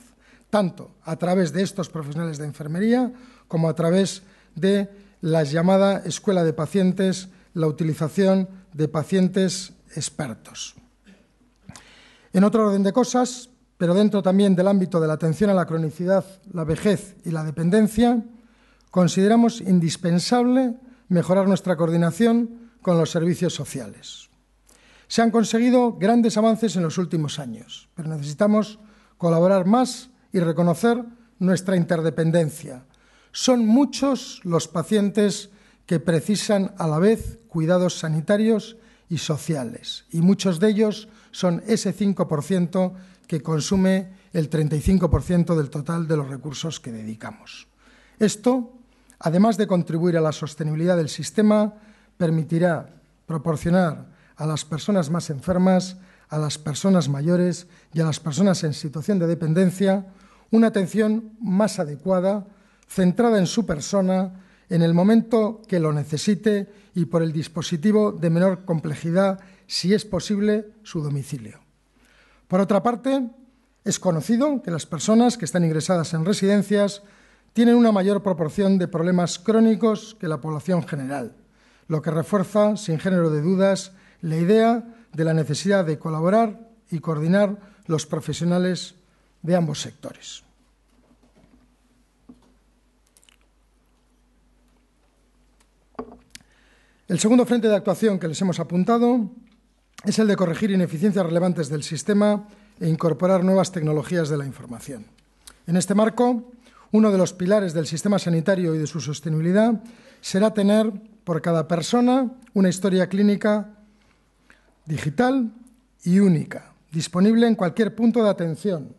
tanto a través de estos profesionales de enfermería como a través de la llamada escuela de pacientes, la utilización de pacientes expertos. En otro orden de cosas, pero dentro también del ámbito de la atención a la cronicidad, la vejez y la dependencia, consideramos indispensable mejorar nuestra coordinación con los servicios sociales. Se han conseguido grandes avances en los últimos años, pero necesitamos colaborar más y reconocer nuestra interdependencia. Son muchos los pacientes que precisan a la vez cuidados sanitarios y sociales, y muchos de ellos son ese 5% que consume el 35% del total de los recursos que dedicamos. Esto, además de contribuir a la sostenibilidad del sistema, permitirá proporcionar a las personas más enfermas, a las personas mayores y a las personas en situación de dependencia una atención más adecuada, centrada en su persona, en el momento que lo necesite y por el dispositivo de menor complejidad, si es posible, su domicilio. Por otra parte, es conocido que las personas que están ingresadas en residencias tienen una mayor proporción de problemas crónicos que la población general, lo que refuerza, sin género de dudas, la idea de la necesidad de colaborar y coordinar los profesionales de ambos sectores. El segundo frente de actuación que les hemos apuntado es el de corregir ineficiencias relevantes del sistema e incorporar nuevas tecnologías de la información. En este marco, uno de los pilares del sistema sanitario y de su sostenibilidad será tener por cada persona una historia clínica digital y única, disponible en cualquier punto de atención,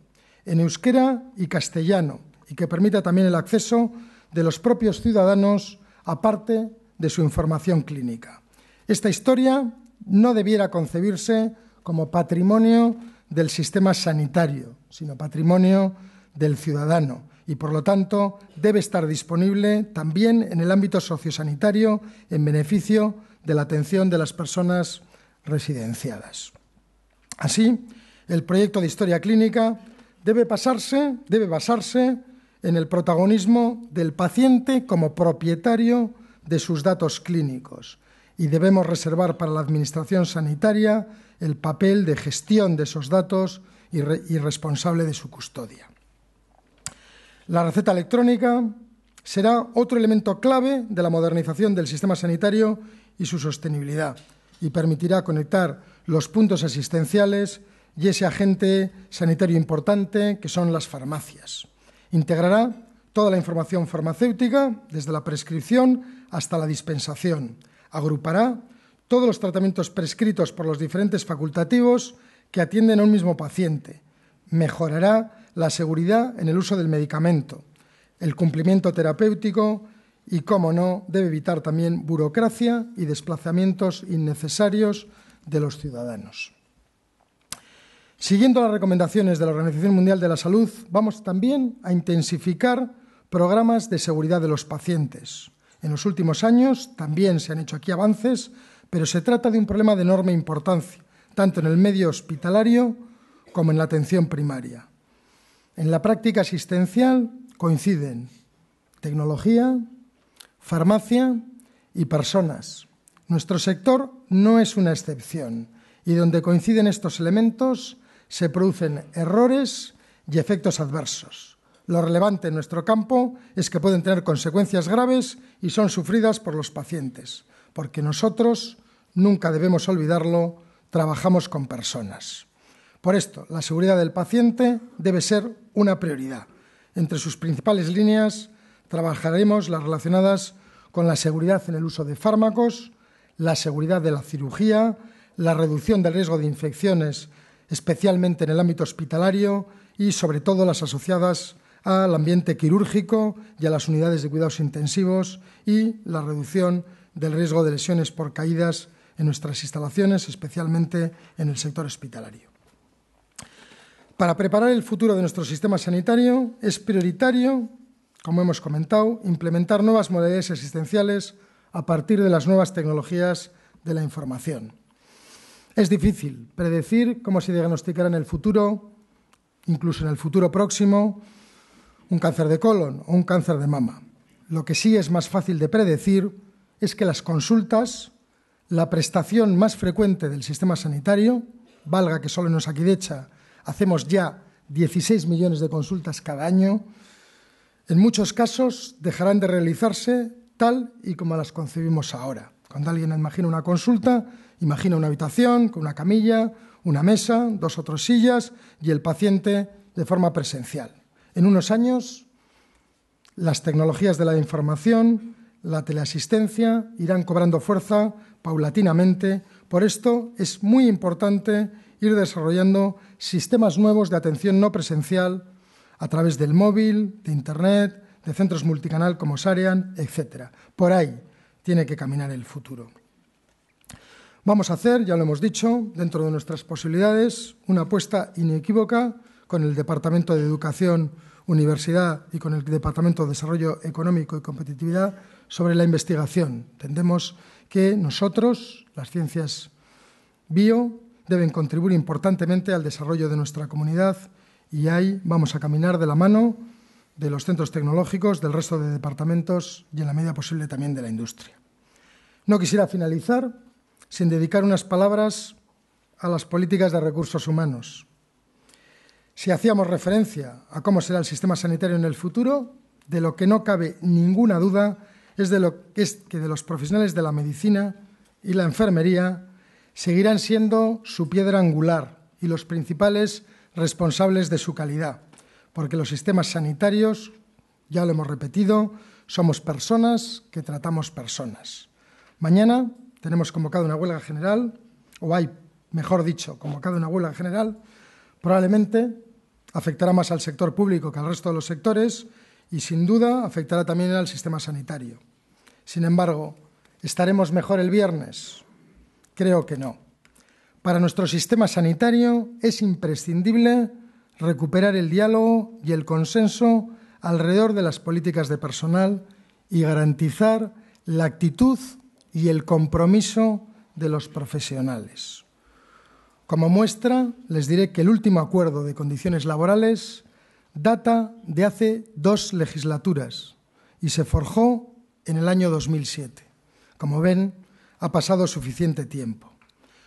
en euskera y castellano y que permita también el acceso de los propios ciudadanos a parte de su información clínica. Esta historia no debiera concebirse como patrimonio del sistema sanitario, sino patrimonio del ciudadano y, por lo tanto, debe estar disponible también en el ámbito sociosanitario en beneficio de la atención de las personas residenciadas. Así, el proyecto de historia clínica debe basarse en el protagonismo del paciente como propietario de sus datos clínicos y debemos reservar para la Administración Sanitaria el papel de gestión de esos datos y responsable de su custodia. La receta electrónica será otro elemento clave de la modernización del sistema sanitario y su sostenibilidad y permitirá conectar los puntos asistenciales y ese agente sanitario importante que son las farmacias. Integrará toda la información farmacéutica, desde la prescripción hasta la dispensación. Agrupará todos los tratamientos prescritos por los diferentes facultativos que atienden a un mismo paciente. Mejorará la seguridad en el uso del medicamento, el cumplimiento terapéutico y, como no, debe evitar también burocracia y desplazamientos innecesarios de los ciudadanos. Siguiendo las recomendaciones de la Organización Mundial de la Salud, vamos también a intensificar programas de seguridad de los pacientes. En los últimos años también se han hecho aquí avances, pero se trata de un problema de enorme importancia, tanto en el medio hospitalario como en la atención primaria. En la práctica asistencial coinciden tecnología, farmacia y personas. Nuestro sector no es una excepción y donde coinciden estos elementos se producen errores y efectos adversos. Lo relevante en nuestro campo es que pueden tener consecuencias graves y son sufridas por los pacientes, porque nosotros, nunca debemos olvidarlo, trabajamos con personas. Por esto, la seguridad del paciente debe ser una prioridad. Entre sus principales líneas trabajaremos las relacionadas con la seguridad en el uso de fármacos, la seguridad de la cirugía, la reducción del riesgo de infecciones especialmente en el ámbito hospitalario y sobre todo las asociadas al ambiente quirúrgico y a las unidades de cuidados intensivos y la reducción del riesgo de lesiones por caídas en nuestras instalaciones, especialmente en el sector hospitalario. Para preparar el futuro de nuestro sistema sanitario es prioritario, como hemos comentado, implementar nuevas modalidades existenciales a partir de las nuevas tecnologías de la información. Es difícil predecir cómo se diagnosticará en el futuro, incluso en el futuro próximo, un cáncer de colon o un cáncer de mama. Lo que sí es más fácil de predecir es que las consultas, la prestación más frecuente del sistema sanitario, valga que solo en Osakidecha hacemos ya 16 millones de consultas cada año, en muchos casos dejarán de realizarse tal y como las concebimos ahora. Cuando alguien imagina una consulta, Imagina una habitación con una camilla, una mesa, dos o tres sillas y el paciente de forma presencial. En unos años, las tecnologías de la información, la teleasistencia irán cobrando fuerza paulatinamente. Por esto es muy importante ir desarrollando sistemas nuevos de atención no presencial a través del móvil, de Internet, de centros multicanal como Sarian, etc. Por ahí tiene que caminar el futuro. Vamos a hacer, ya lo hemos dicho, dentro de nuestras posibilidades, una apuesta inequívoca con el Departamento de Educación, Universidad y con el Departamento de Desarrollo Económico y Competitividad sobre la investigación. Entendemos que nosotros, las ciencias bio, deben contribuir importantemente al desarrollo de nuestra comunidad y ahí vamos a caminar de la mano de los centros tecnológicos, del resto de departamentos y en la medida posible también de la industria. No quisiera finalizar sin dedicar unas palabras a las políticas de recursos humanos. Si hacíamos referencia a cómo será el sistema sanitario en el futuro, de lo que no cabe ninguna duda es, de lo, es que de los profesionales de la medicina y la enfermería seguirán siendo su piedra angular y los principales responsables de su calidad, porque los sistemas sanitarios, ya lo hemos repetido, somos personas que tratamos personas. Mañana tenemos convocado una huelga general, o hay, mejor dicho, convocado una huelga general, probablemente afectará más al sector público que al resto de los sectores y, sin duda, afectará también al sistema sanitario. Sin embargo, ¿estaremos mejor el viernes? Creo que no. Para nuestro sistema sanitario es imprescindible recuperar el diálogo y el consenso alrededor de las políticas de personal y garantizar la actitud y el compromiso de los profesionales. Como muestra, les diré que el último acuerdo de condiciones laborales data de hace dos legislaturas y se forjó en el año 2007. Como ven, ha pasado suficiente tiempo.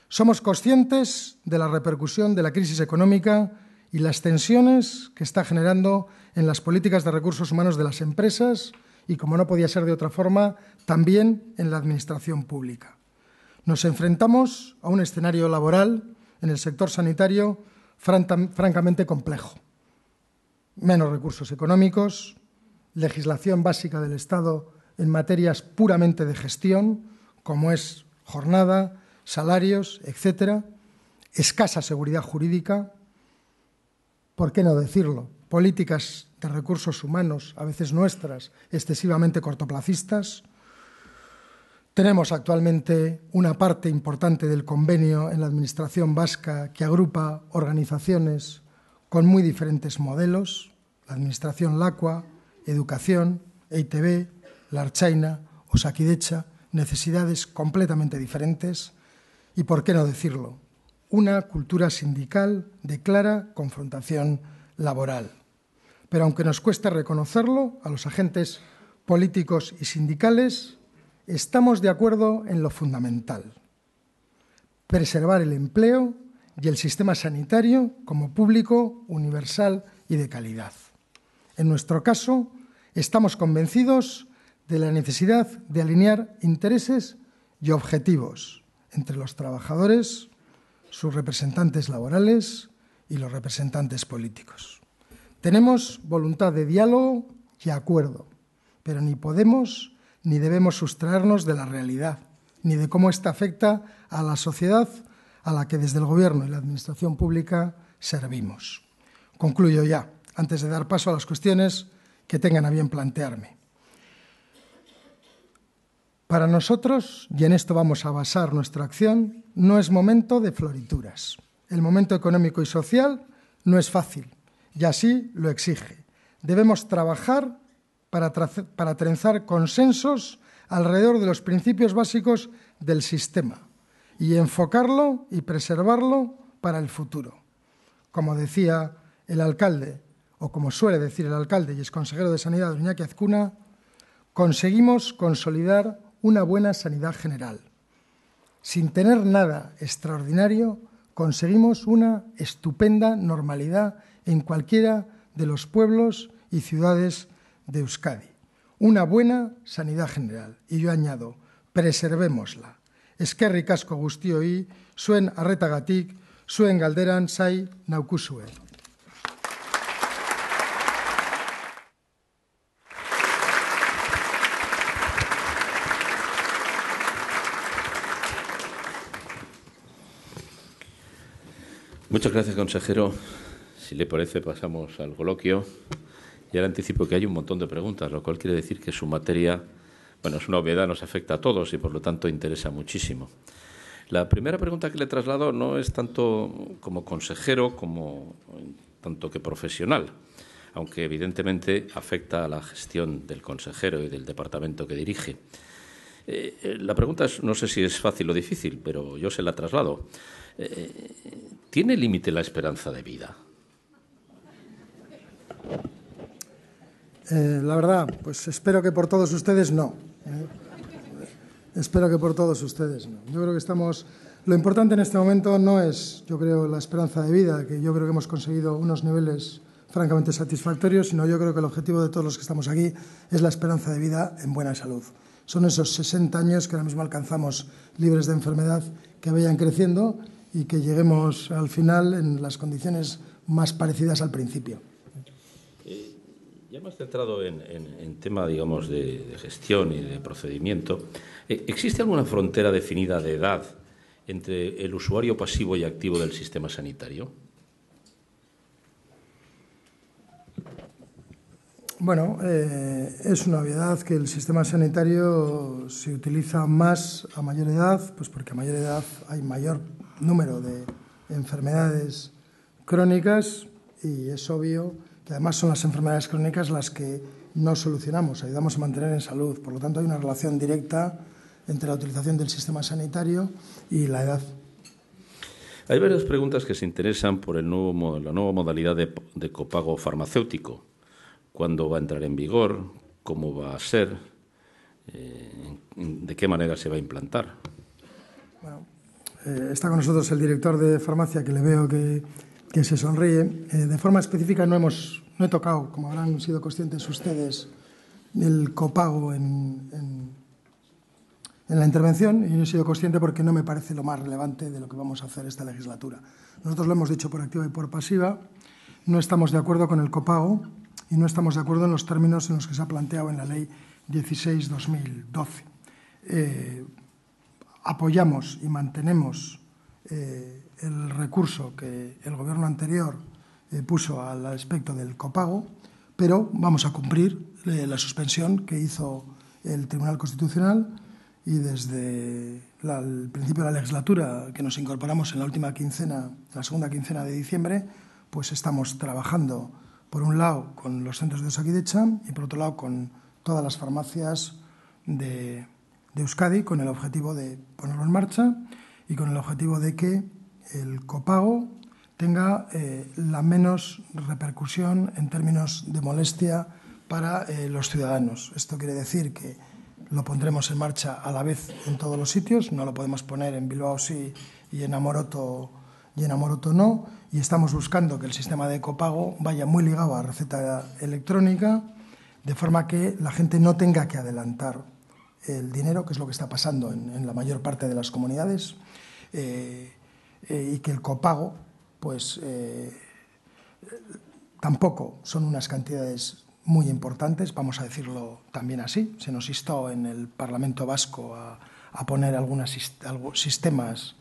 Somos conscientes de la repercusión de la crisis económica y las tensiones que está generando en las políticas de recursos humanos de las empresas y, como no podía ser de otra forma, también en la administración pública. Nos enfrentamos a un escenario laboral en el sector sanitario francamente complejo. Menos recursos económicos, legislación básica del Estado en materias puramente de gestión, como es jornada, salarios, etcétera, escasa seguridad jurídica, ¿por qué no decirlo? Políticas de recursos humanos, a veces nuestras, excesivamente cortoplacistas. Tenemos actualmente una parte importante del convenio en la Administración vasca que agrupa organizaciones con muy diferentes modelos, la Administración LACUA, Educación, EITB, la Archaina o necesidades completamente diferentes y, por qué no decirlo, una cultura sindical de clara confrontación laboral. Pero aunque nos cueste reconocerlo, a los agentes políticos y sindicales, estamos de acuerdo en lo fundamental. Preservar el empleo y el sistema sanitario como público, universal y de calidad. En nuestro caso, estamos convencidos de la necesidad de alinear intereses y objetivos entre los trabajadores, sus representantes laborales y los representantes políticos. Tenemos voluntad de diálogo y acuerdo, pero ni podemos ni debemos sustraernos de la realidad, ni de cómo esta afecta a la sociedad a la que desde el Gobierno y la Administración Pública servimos. Concluyo ya, antes de dar paso a las cuestiones que tengan a bien plantearme. Para nosotros, y en esto vamos a basar nuestra acción, no es momento de florituras. El momento económico y social no es fácil, y así lo exige. Debemos trabajar para, trenzar consensos alrededor de los principios básicos del sistema y enfocarlo y preservarlo para el futuro. Como decía el alcalde, o como suele decir el alcalde y consejero de Sanidad, Doña Azcuna, conseguimos consolidar una buena sanidad general. Sin tener nada extraordinario, conseguimos una estupenda normalidad en cualquiera de los pueblos y ciudades de Euskadi. Una buena sanidad general. Y yo añado, preservémosla. Eskerrik asko y suen arretagatic, ...suen galderan sai naucusue. Muchas gracias, consejero. Si le parece, pasamos al coloquio. Y ahora anticipo que hay un montón de preguntas, lo cual quiere decir que su materia, bueno, es una obviedad, nos afecta a todos y por lo tanto interesa muchísimo. La primera pregunta que le traslado no es tanto como consejero como tanto que profesional, aunque evidentemente afecta a la gestión del consejero y del departamento que dirige. Eh, eh, la pregunta es, no sé si es fácil o difícil, pero yo se la traslado. Eh, ¿Tiene límite la esperanza de vida? Eh, la verdad, pues espero que por todos ustedes no. Eh. Espero que por todos ustedes no. Yo creo que estamos... Lo importante en este momento no es, yo creo, la esperanza de vida, que yo creo que hemos conseguido unos niveles francamente satisfactorios, sino yo creo que el objetivo de todos los que estamos aquí es la esperanza de vida en buena salud. Son esos 60 años que ahora mismo alcanzamos libres de enfermedad, que vayan creciendo y que lleguemos al final en las condiciones más parecidas al principio. Hemos centrado en, tema, digamos, de, gestión y de procedimiento, eh, ¿existe alguna frontera definida de edad entre el usuario pasivo y activo del sistema sanitario? Bueno, eh, es una obviedad que el sistema sanitario se utiliza más a mayor edad, pues porque a mayor edad hay mayor número de enfermedades crónicas y es obvio además son las enfermedades crónicas las que no solucionamos, ayudamos a mantener en salud. Por lo tanto, hay una relación directa entre la utilización del sistema sanitario y la edad. Hay varias preguntas que se interesan por el nuevo, la nueva modalidad de, copago farmacéutico. ¿Cuándo va a entrar en vigor? ¿Cómo va a ser? Eh, ¿De qué manera se va a implantar? Eh, está con nosotros el director de farmacia que le veo que que se sonríe. Eh, de forma específica no hemos no he tocado, como habrán sido conscientes ustedes, el copago en, la intervención y no he sido consciente porque no me parece lo más relevante de lo que vamos a hacer esta legislatura. Nosotros lo hemos dicho por activa y por pasiva, no estamos de acuerdo con el copago y no estamos de acuerdo en los términos en los que se ha planteado en la Ley 16-2012. Eh, apoyamos y mantenemos eh, el recurso que el gobierno anterior eh, puso al aspecto del copago, pero vamos a cumplir eh, la suspensión que hizo el Tribunal Constitucional y desde el principio de la legislatura que nos incorporamos en la última quincena, la segunda quincena de diciembre, pues estamos trabajando por un lado con los centros de Osakidecha y por otro lado con todas las farmacias de, de Euskadi con el objetivo de ponerlo en marcha y con el objetivo de que el copago tenga eh, la menos repercusión en términos de molestia para eh, los ciudadanos. Esto quiere decir que lo pondremos en marcha a la vez en todos los sitios, no lo podemos poner en Bilbao sí y en Amoroto y en Amoroto no, y estamos buscando que el sistema de copago vaya muy ligado a receta electrónica, de forma que la gente no tenga que adelantar el dinero, que es lo que está pasando en, la mayor parte de las comunidades. Eh, eh, y que el copago, pues eh, tampoco son unas cantidades muy importantes, vamos a decirlo también así. Se nos instó en el Parlamento Vasco a, poner algunos sistemas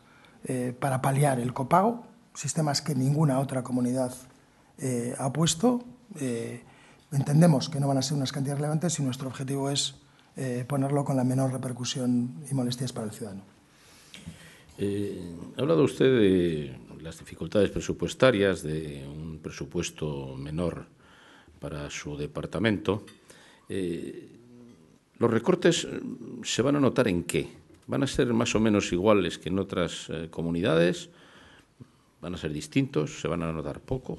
eh, para paliar el copago, sistemas que ninguna otra comunidad ha puesto. entendemos que no van a ser unas cantidades relevantes y nuestro objetivo es ponerlo con la menor repercusión y molestias para el ciudadano. Eh, ha hablado usted de las dificultades presupuestarias, de un presupuesto menor para su departamento. Eh, ¿Los recortes se van a notar en qué? ¿Van a ser más o menos iguales que en otras eh, comunidades? ¿Van a ser distintos? ¿Se van a notar poco?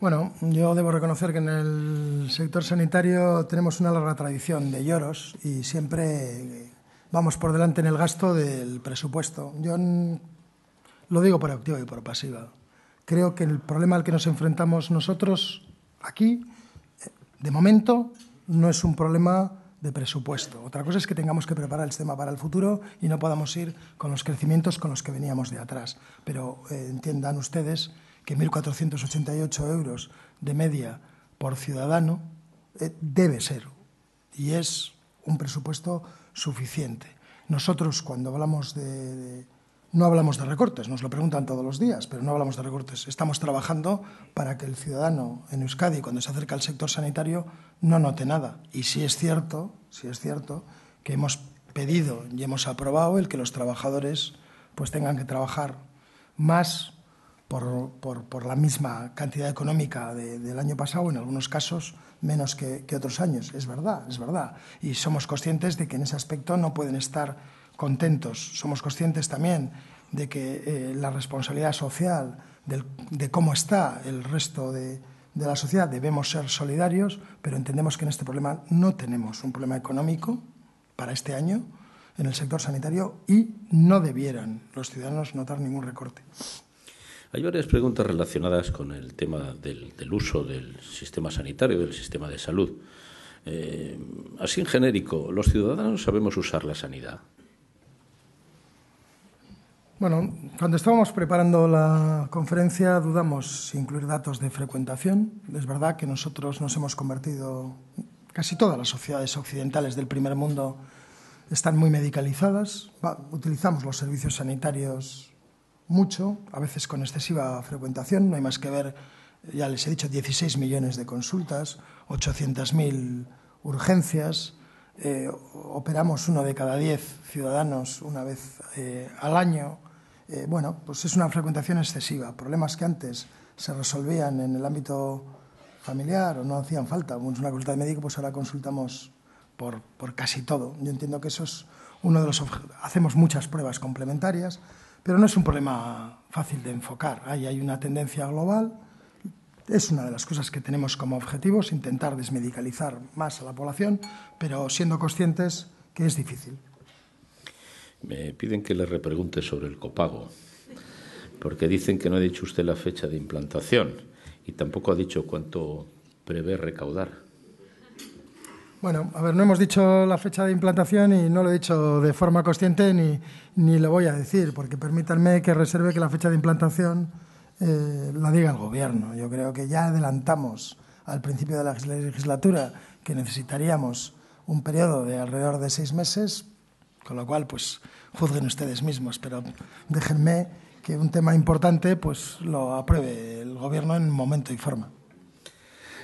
Bueno, yo debo reconocer que en el sector sanitario tenemos una larga tradición de lloros y siempre vamos por delante en el gasto del presupuesto. Yo lo digo por activa y por pasiva. Creo que el problema al que nos enfrentamos nosotros aquí, eh, de momento, no es un problema de presupuesto. Otra cosa es que tengamos que preparar el sistema para el futuro y no podamos ir con los crecimientos con los que veníamos de atrás. Pero eh, entiendan ustedes que 1.488 euros de media por ciudadano eh, debe ser y es un presupuesto suficiente. Nosotros cuando hablamos de, No hablamos de recortes, nos lo preguntan todos los días, pero no hablamos de recortes. Estamos trabajando para que el ciudadano en Euskadi, cuando se acerca al sector sanitario, no note nada. Y sí es cierto, sí es cierto que hemos pedido y hemos aprobado el que los trabajadores pues tengan que trabajar más por, la misma cantidad económica del año pasado, en algunos casos menos que, otros años. Es verdad, es verdad. Y somos conscientes de que en ese aspecto no pueden estar contentos. Somos conscientes también de que eh, la responsabilidad social, de cómo está el resto de, de, la sociedad, debemos ser solidarios, pero entendemos que en este problema no tenemos un problema económico para este año en el sector sanitario y no debieran los ciudadanos notar ningún recorte. Hay varias preguntas relacionadas con el tema del, uso del sistema sanitario, del sistema de salud. Eh, así en genérico, ¿los ciudadanos sabemos usar la sanidad? Bueno, cuando estábamos preparando la conferencia dudamos si incluir datos de frecuentación. Es verdad que nosotros nos hemos convertido, casi todas las sociedades occidentales del primer mundo están muy medicalizadas. Utilizamos los servicios sanitarios mucho, a veces con excesiva frecuentación, no hay más que ver, ya les he dicho, 16 millones de consultas, 800.000 urgencias, eh, operamos uno de cada diez ciudadanos una vez eh, al año. Eh, bueno, pues es una frecuentación excesiva, problemas que antes se resolvían en el ámbito familiar o no hacían falta, una consulta de médico, pues ahora consultamos por, casi todo. Yo entiendo que eso es uno de los... Hacemos muchas pruebas complementarias, pero no es un problema fácil de enfocar. Ahí hay una tendencia global. Es una de las cosas que tenemos como objetivos, intentar desmedicalizar más a la población, pero siendo conscientes que es difícil. Me piden que le repregunte sobre el copago, porque dicen que no ha dicho usted la fecha de implantación y tampoco ha dicho cuánto prevé recaudar. Bueno, a ver, no hemos dicho la fecha de implantación y no lo he dicho de forma consciente ni, ni lo voy a decir, porque permítanme que reserve que la fecha de implantación eh, la diga el Gobierno. Yo creo que ya adelantamos al principio de la legislatura que necesitaríamos un periodo de alrededor de seis meses, con lo cual, pues, juzguen ustedes mismos, pero déjenme que un tema importante pues lo apruebe el Gobierno en momento y forma.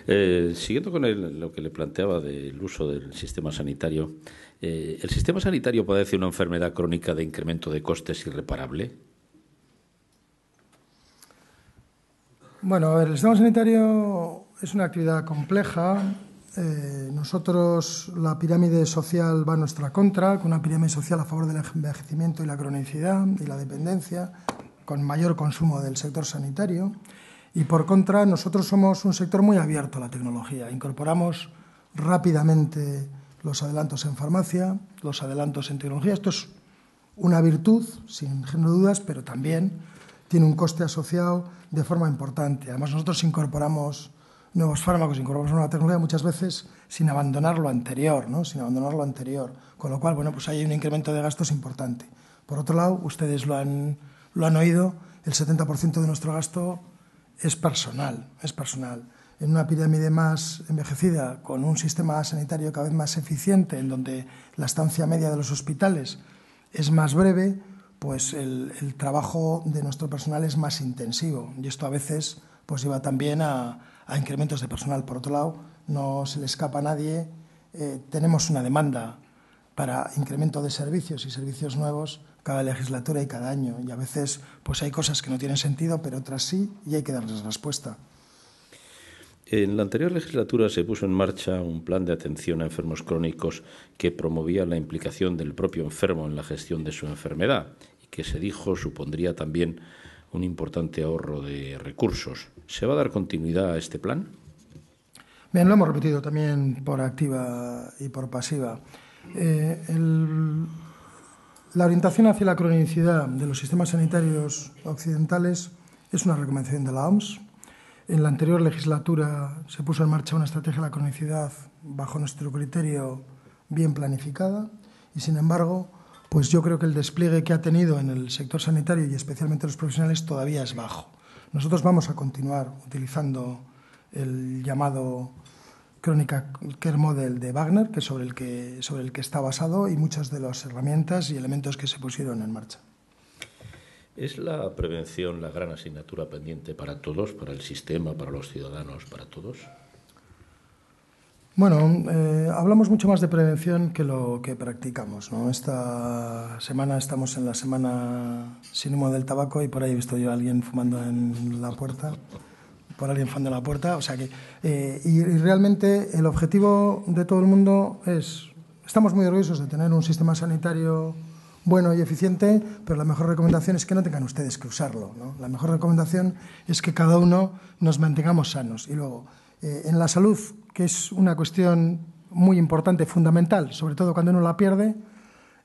Eh, siguiendo con lo que le planteaba del uso del sistema sanitario, eh, ¿el sistema sanitario padece una enfermedad crónica de incremento de costes irreparable? Bueno, a ver, el sistema sanitario es una actividad compleja. Eh, nosotros, la pirámide social va a nuestra contra, con una pirámide social a favor del envejecimiento y la cronicidad y la dependencia, con mayor consumo del sector sanitario. Y por contra, nosotros somos un sector muy abierto a la tecnología. Incorporamos rápidamente los adelantos en farmacia, los adelantos en tecnología. Esto es una virtud, sin género de dudas, pero también tiene un coste asociado de forma importante. Además, nosotros incorporamos nuevos fármacos, incorporamos nueva tecnología muchas veces sin abandonar lo anterior, ¿no? sin abandonar lo anterior. Con lo cual, bueno, pues hay un incremento de gastos importante. Por otro lado, ustedes lo han, lo han oído, el 70% de nuestro gasto es personal, es personal. En una pirámide más envejecida, con un sistema sanitario cada vez más eficiente, en donde la estancia media de los hospitales es más breve, pues el, trabajo de nuestro personal es más intensivo. Y esto a veces pues lleva también a, incrementos de personal. Por otro lado, no se le escapa a nadie, eh, tenemos una demanda para incremento de servicios y servicios nuevos cada legislatura y cada año. Y a veces pues hay cosas que no tienen sentido, pero otras sí, y hay que darles respuesta. En la anterior legislatura se puso en marcha un plan de atención a enfermos crónicos que promovía la implicación del propio enfermo en la gestión de su enfermedad y que se dijo supondría también un importante ahorro de recursos. ¿Se va a dar continuidad a este plan? Bien, lo hemos repetido también por activa y por pasiva. Eh, el la orientación hacia la cronicidad de los sistemas sanitarios occidentales es una recomendación de la OMS. En la anterior legislatura se puso en marcha una estrategia de la cronicidad bajo nuestro criterio bien planificada y sin embargo, pues yo creo que el despliegue que ha tenido en el sector sanitario y especialmente los profesionales todavía es bajo. Nosotros vamos a continuar utilizando el llamado Crónica Care Model de Wagner, que sobre el que, sobre el que está basado, y muchas de las herramientas y elementos que se pusieron en marcha. ¿Es la prevención la gran asignatura pendiente para todos, para el sistema, para los ciudadanos, para todos? Bueno, eh, hablamos mucho más de prevención que lo que practicamos. Esta semana estamos en la semana sin humo del tabaco y por ahí he visto yo a alguien fumando en la puerta por alguien fan de la puerta. O sea que, eh, y, realmente el objetivo de todo el mundo es, estamos muy orgullosos de tener un sistema sanitario bueno y eficiente, pero la mejor recomendación es que no tengan ustedes que usarlo. ¿no? La mejor recomendación es que cada uno nos mantengamos sanos. Y luego, eh, en la salud, que es una cuestión muy importante, fundamental, sobre todo cuando uno la pierde,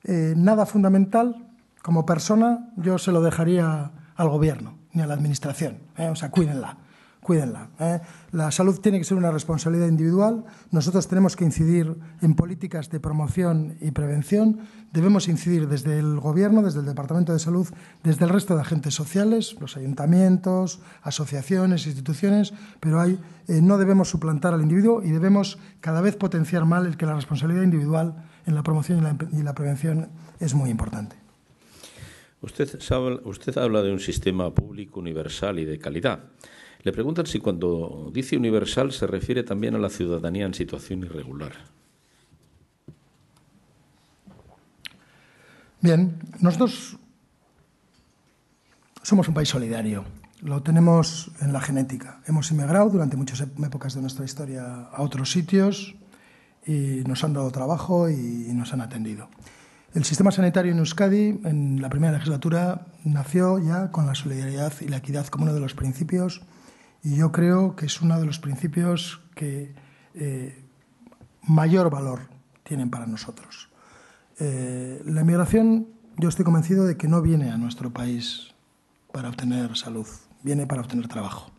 eh, nada fundamental como persona yo se lo dejaría al gobierno ni a la administración. O sea, cuídenla cuídenla. ¿eh? La salud tiene que ser una responsabilidad individual. Nosotros tenemos que incidir en políticas de promoción y prevención. Debemos incidir desde el Gobierno, desde el Departamento de Salud, desde el resto de agentes sociales, los ayuntamientos, asociaciones, instituciones, pero eh, no debemos suplantar al individuo y debemos cada vez potenciar más el que la responsabilidad individual en la promoción y la, prevención es muy importante. usted habla de un sistema público universal y de calidad. Le preguntan si cuando dice universal se refiere también a la ciudadanía en situación irregular. Bien, nosotros somos un país solidario. Lo tenemos en la genética. Hemos inmigrado durante muchas épocas de nuestra historia a otros sitios y nos han dado trabajo y nos han atendido. El sistema sanitario en Euskadi, en la primera legislatura, nació ya con la solidaridad y la equidad como uno de los principios y yo creo que es uno de los principios que eh, mayor valor tienen para nosotros. Eh, la inmigración, yo estoy convencido de que no viene a nuestro país para obtener salud, viene para obtener trabajo.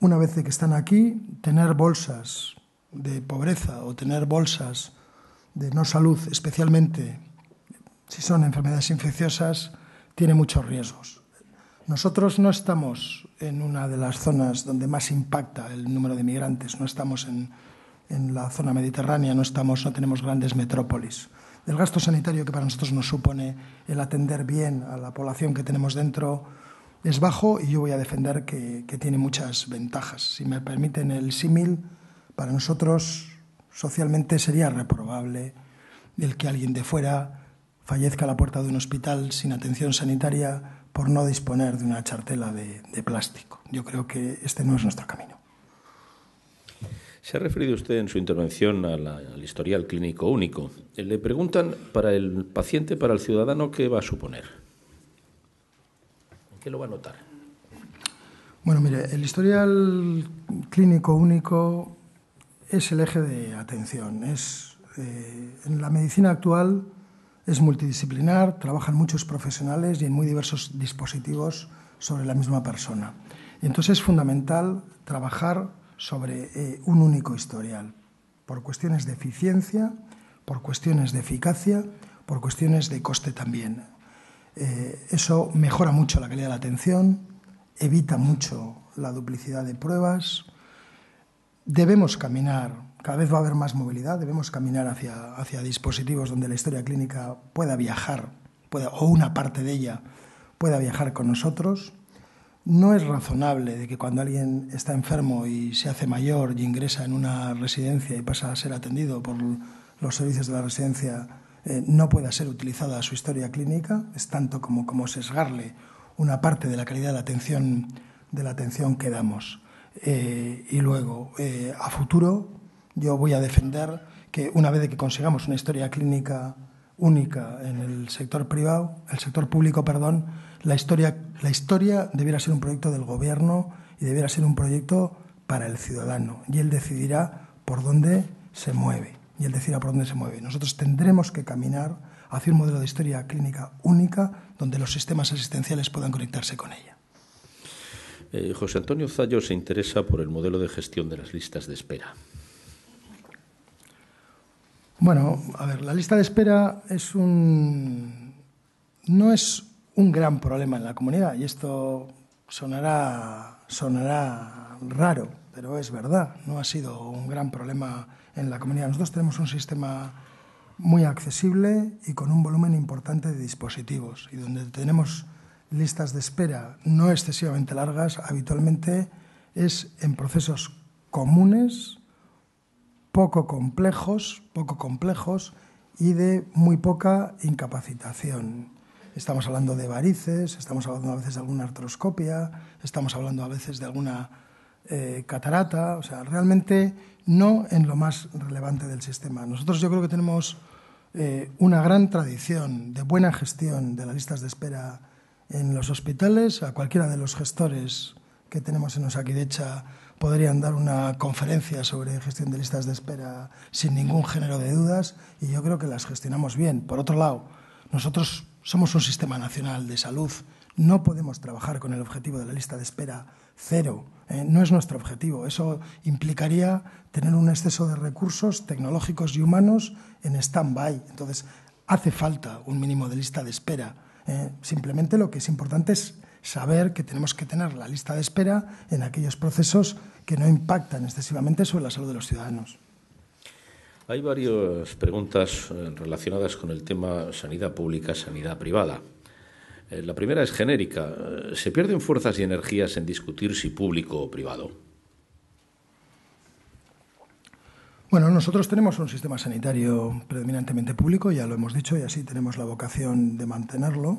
Una vez que están aquí, tener bolsas de pobreza o tener bolsas de no salud, especialmente si son enfermedades infecciosas, tiene muchos riesgos. Nosotros no estamos en una de las zonas donde más impacta el número de migrantes, no estamos en, en la zona mediterránea, no, estamos, no tenemos grandes metrópolis. El gasto sanitario que para nosotros nos supone el atender bien a la población que tenemos dentro es bajo y yo voy a defender que, que tiene muchas ventajas. Si me permiten el símil, para nosotros socialmente sería reprobable el que alguien de fuera fallezca a la puerta de un hospital sin atención sanitaria por no disponer de una chartela de, plástico. Yo creo que este no es nuestro camino. Se ha referido usted en su intervención al historial clínico único. Eh, le preguntan para el paciente, para el ciudadano, qué va a suponer. ¿Qué lo va a notar? Bueno, mire, el historial clínico único es el eje de atención. Es, eh, en la medicina actual es multidisciplinar, trabajan muchos profesionales y en muy diversos dispositivos sobre la misma persona. Y entonces es fundamental trabajar sobre eh, un único historial, por cuestiones de eficiencia, por cuestiones de eficacia, por cuestiones de coste también. Eh, eso mejora mucho la calidad de la atención, evita mucho la duplicidad de pruebas. Debemos caminar cada vez va a haber más movilidad, debemos caminar hacia, hacia dispositivos donde la historia clínica pueda viajar, pueda, o una parte de ella pueda viajar con nosotros. No es razonable de que cuando alguien está enfermo y se hace mayor y ingresa en una residencia y pasa a ser atendido por los servicios de la residencia, eh, no pueda ser utilizada su historia clínica. Es tanto como, sesgarle una parte de la calidad de atención, de la atención que damos. Eh, y luego, eh, a futuro, yo voy a defender que una vez que consigamos una historia clínica única en el sector privado, el sector público, perdón, la historia, la historia debiera ser un proyecto del gobierno y debiera ser un proyecto para el ciudadano. Y él decidirá por dónde se mueve. Y él decidirá por dónde se mueve. Nosotros tendremos que caminar hacia un modelo de historia clínica única donde los sistemas asistenciales puedan conectarse con ella. Eh, José Antonio Zayo se interesa por el modelo de gestión de las listas de espera. Bueno, a ver, la lista de espera es no es un gran problema en la comunidad, y esto sonará, sonará raro, pero es verdad, no ha sido un gran problema en la comunidad. Nosotros tenemos un sistema muy accesible y con un volumen importante de dispositivos, y donde tenemos listas de espera no excesivamente largas, habitualmente es en procesos comunes poco complejos, poco complejos y de muy poca incapacitación. Estamos hablando de varices, estamos hablando a veces de alguna artroscopia, estamos hablando a veces de alguna eh, catarata, o sea, realmente no en lo más relevante del sistema. Nosotros yo creo que tenemos eh, una gran tradición de buena gestión de las listas de espera en los hospitales. A cualquiera de los gestores que tenemos en Osakidecha podrían dar una conferencia sobre gestión de listas de espera sin ningún género de dudas y yo creo que las gestionamos bien. Por otro lado, nosotros somos un sistema nacional de salud, no podemos trabajar con el objetivo de la lista de espera cero. ¿eh? no es nuestro objetivo. Eso implicaría tener un exceso de recursos tecnológicos y humanos en stand-by. Entonces, hace falta un mínimo de lista de espera. ¿eh? simplemente lo que es importante es saber que tenemos que tener la lista de espera en aquellos procesos que no impactan excesivamente sobre la salud de los ciudadanos. Hay varias preguntas eh, relacionadas con el tema sanidad pública, sanidad privada. Eh, la primera es genérica. Eh, ¿Se pierden fuerzas y energías en discutir si público o privado? Bueno, nosotros tenemos un sistema sanitario predominantemente público, ya lo hemos dicho, y así tenemos la vocación de mantenerlo.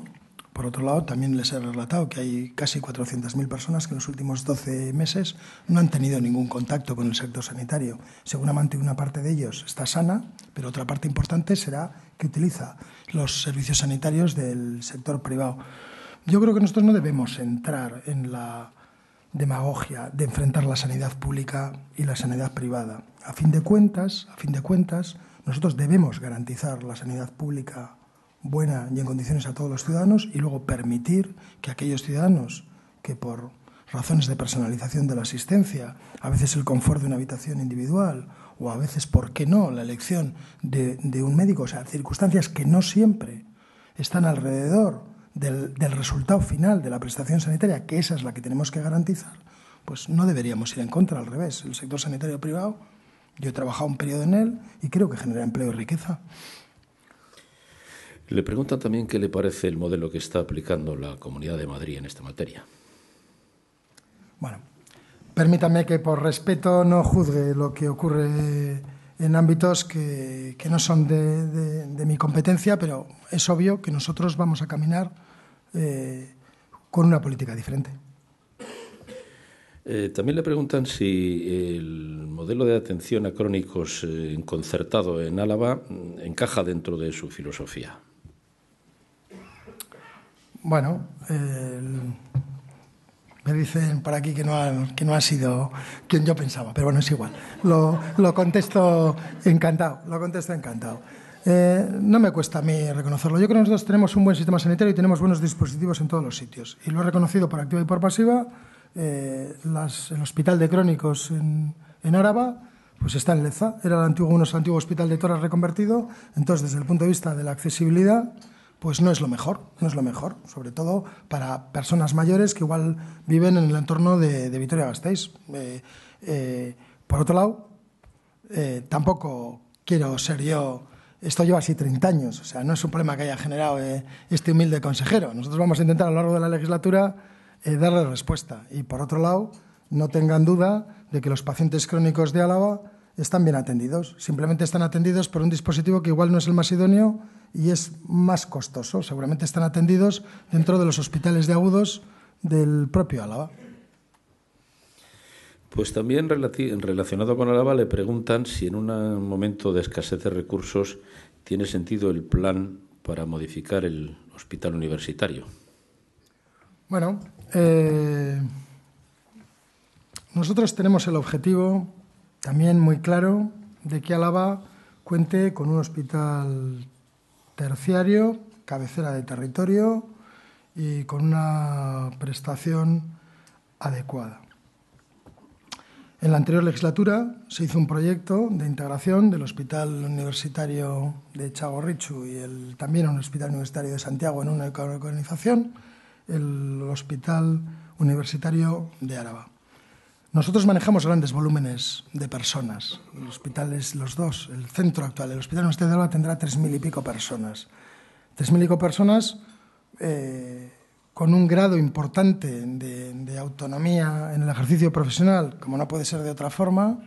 Por otro lado, también les he relatado que hay casi 400.000 personas que en los últimos 12 meses no han tenido ningún contacto con el sector sanitario. Seguramente una parte de ellos está sana, pero otra parte importante será que utiliza los servicios sanitarios del sector privado. Yo creo que nosotros no debemos entrar en la demagogia de enfrentar la sanidad pública y la sanidad privada. A fin de cuentas, a fin de cuentas, nosotros debemos garantizar la sanidad pública buena y en condiciones a todos los ciudadanos y luego permitir que aquellos ciudadanos que por razones de personalización de la asistencia, a veces el confort de una habitación individual o a veces, ¿por qué no?, la elección de, un médico, o sea, circunstancias que no siempre están alrededor del, del, resultado final de la prestación sanitaria, que esa es la que tenemos que garantizar, pues no deberíamos ir en contra, al revés. El sector sanitario privado, yo he trabajado un periodo en él y creo que genera empleo y riqueza. Le preguntan también qué le parece el modelo que está aplicando la Comunidad de Madrid en esta materia. Bueno, permítame que por respeto no juzgue lo que ocurre en ámbitos que, no son de, mi competencia, pero es obvio que nosotros vamos a caminar eh, con una política diferente. Eh, también le preguntan si el modelo de atención a crónicos eh, concertado en Álava mm, encaja dentro de su filosofía bueno, eh, me dicen por aquí que no, ha, sido quien yo pensaba, pero bueno, es igual. Lo, contesto encantado, lo contesto encantado. Eh, no me cuesta a mí reconocerlo. Yo creo que nosotros tenemos un buen sistema sanitario y tenemos buenos dispositivos en todos los sitios. Y lo he reconocido por activa y por pasiva. Eh, el hospital de crónicos en, en Áraba pues está en Leza. Era el antiguo, antiguo hospital de Toras reconvertido. Entonces, desde el punto de vista de la accesibilidad, pues no es lo mejor, no es lo mejor, sobre todo para personas mayores que igual viven en el entorno de, Vitoria-Gasteiz. Eh, eh, por otro lado, eh, tampoco quiero ser yo, esto lleva así 30 años, o sea, no es un problema que haya generado este humilde consejero. Nosotros vamos a intentar a lo largo de la legislatura darle respuesta. Y por otro lado, no tengan duda de que los pacientes crónicos de Álava están bien atendidos. Simplemente están atendidos por un dispositivo que igual no es el más idóneo y es más costoso. Seguramente están atendidos dentro de los hospitales de agudos del propio Álava. Pues también relacionado con Álava le preguntan si en un momento de escasez de recursos tiene sentido el plan para modificar el hospital universitario. Bueno, eh, nosotros tenemos el objetivo también muy claro de que Álava cuente con un hospital terciario, cabecera de territorio y con una prestación adecuada. En la anterior legislatura se hizo un proyecto de integración del Hospital Universitario de Chagorrichu y el, también un Hospital Universitario de Santiago en una organización, el Hospital Universitario de Álava. Nosotros manejamos grandes volúmenes de personas. El hospital es los dos, el centro actual. El hospital Universidad de Alba tendrá tres mil y pico personas. Tres mil y pico personas eh, con un grado importante de, autonomía en el ejercicio profesional, como no puede ser de otra forma,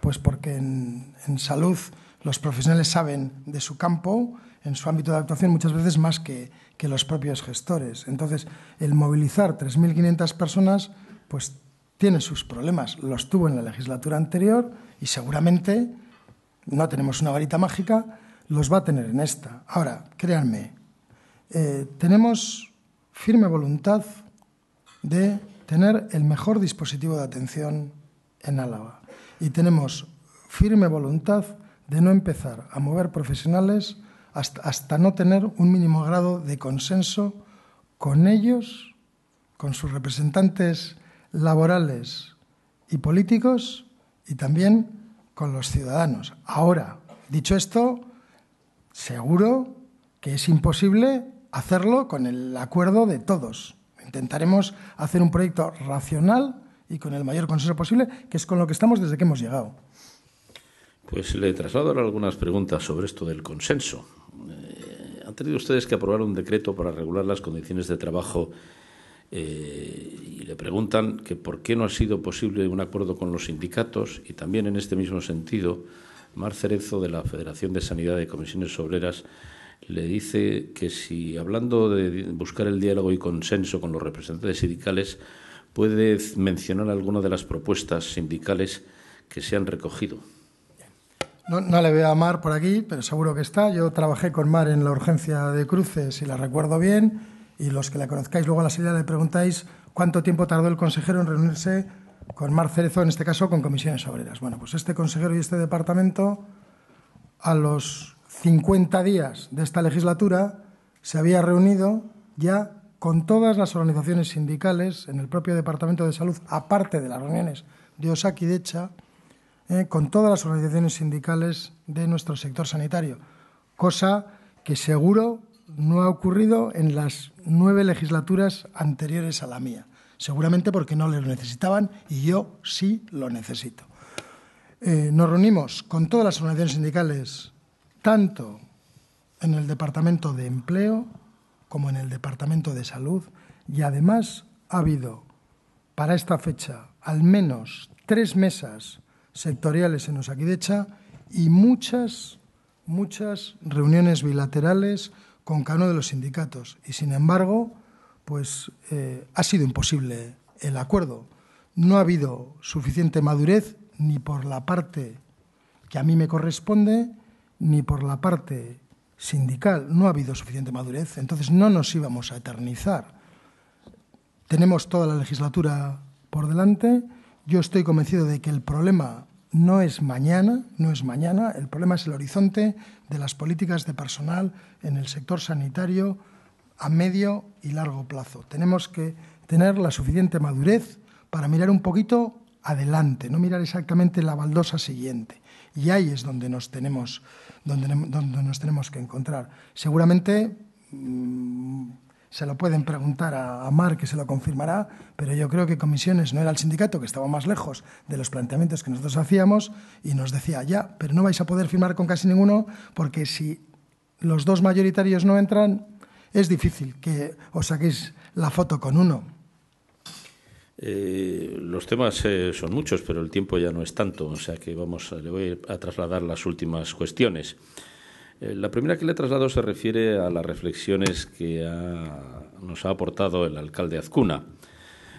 pues porque en, salud los profesionales saben de su campo, en su ámbito de actuación, muchas veces más que, que los propios gestores. Entonces, el movilizar 3.500 personas, pues tiene sus problemas, los tuvo en la legislatura anterior y seguramente, no tenemos una varita mágica, los va a tener en esta. Ahora, créanme, eh, tenemos firme voluntad de tener el mejor dispositivo de atención en Álava y tenemos firme voluntad de no empezar a mover profesionales hasta no tener un mínimo grado de consenso con ellos, con sus representantes laborales y políticos y también con los ciudadanos. Ahora, dicho esto, seguro que es imposible hacerlo con el acuerdo de todos. Intentaremos hacer un proyecto racional y con el mayor consenso posible, que es con lo que estamos desde que hemos llegado. Pues le traslado ahora algunas preguntas sobre esto del consenso. Eh, han tenido ustedes que aprobar un decreto para regular las condiciones de trabajo eh, y le preguntan que por qué no ha sido posible un acuerdo con los sindicatos y también en este mismo sentido, Mar Cerezo de la Federación de Sanidad de Comisiones Obreras le dice que si hablando de buscar el diálogo y consenso con los representantes sindicales, puede mencionar alguna de las propuestas sindicales que se han recogido. No, le veo a Mar por aquí, pero seguro que está. Yo trabajé con Mar en la urgencia de cruces y la recuerdo bien y los que la conozcáis luego a la salida le preguntáis cuánto tiempo tardó el consejero en reunirse con Mar Cerezo, en este caso con comisiones obreras. Bueno, pues este consejero y este departamento, a los 50 días de esta legislatura, se había reunido ya con todas las organizaciones sindicales en el propio Departamento de Salud, aparte de las reuniones de Osaki y Decha, eh, con todas las organizaciones sindicales de nuestro sector sanitario, cosa que seguro no ha ocurrido en las nueve legislaturas anteriores a la mía, seguramente porque no lo necesitaban y yo sí lo necesito. Eh, nos reunimos con todas las organizaciones sindicales, tanto en el Departamento de Empleo como en el Departamento de Salud, y además ha habido para esta fecha al menos tres mesas sectoriales en Osakidecha y muchas, muchas reuniones bilaterales con cano de los sindicatos. Y sin embargo, pues eh, ha sido imposible el acuerdo. No ha habido suficiente madurez ni por la parte que a mí me corresponde, ni por la parte sindical. No ha habido suficiente madurez. Entonces no nos íbamos a eternizar. Tenemos toda la legislatura por delante. Yo estoy convencido de que el problema no es mañana, no es mañana, el problema es el horizonte de las políticas de personal en el sector sanitario a medio y largo plazo. Tenemos que tener la suficiente madurez para mirar un poquito adelante, no mirar exactamente la baldosa siguiente. Y ahí es donde nos tenemos, donde, donde nos tenemos que encontrar. Seguramente mm, se lo pueden preguntar a, Mar, que se lo confirmará, pero yo creo que Comisiones no era el sindicato, que estaba más lejos de los planteamientos que nosotros hacíamos, y nos decía, ya, pero no vais a poder firmar con casi ninguno, porque si los dos mayoritarios no entran, es difícil que os saquéis la foto con uno. Eh, los temas eh, son muchos, pero el tiempo ya no es tanto, o sea que vamos, le voy a trasladar las últimas cuestiones. Eh, la primera que le he trasladado se refiere a las reflexiones que nos ha aportado el alcalde Azcuna.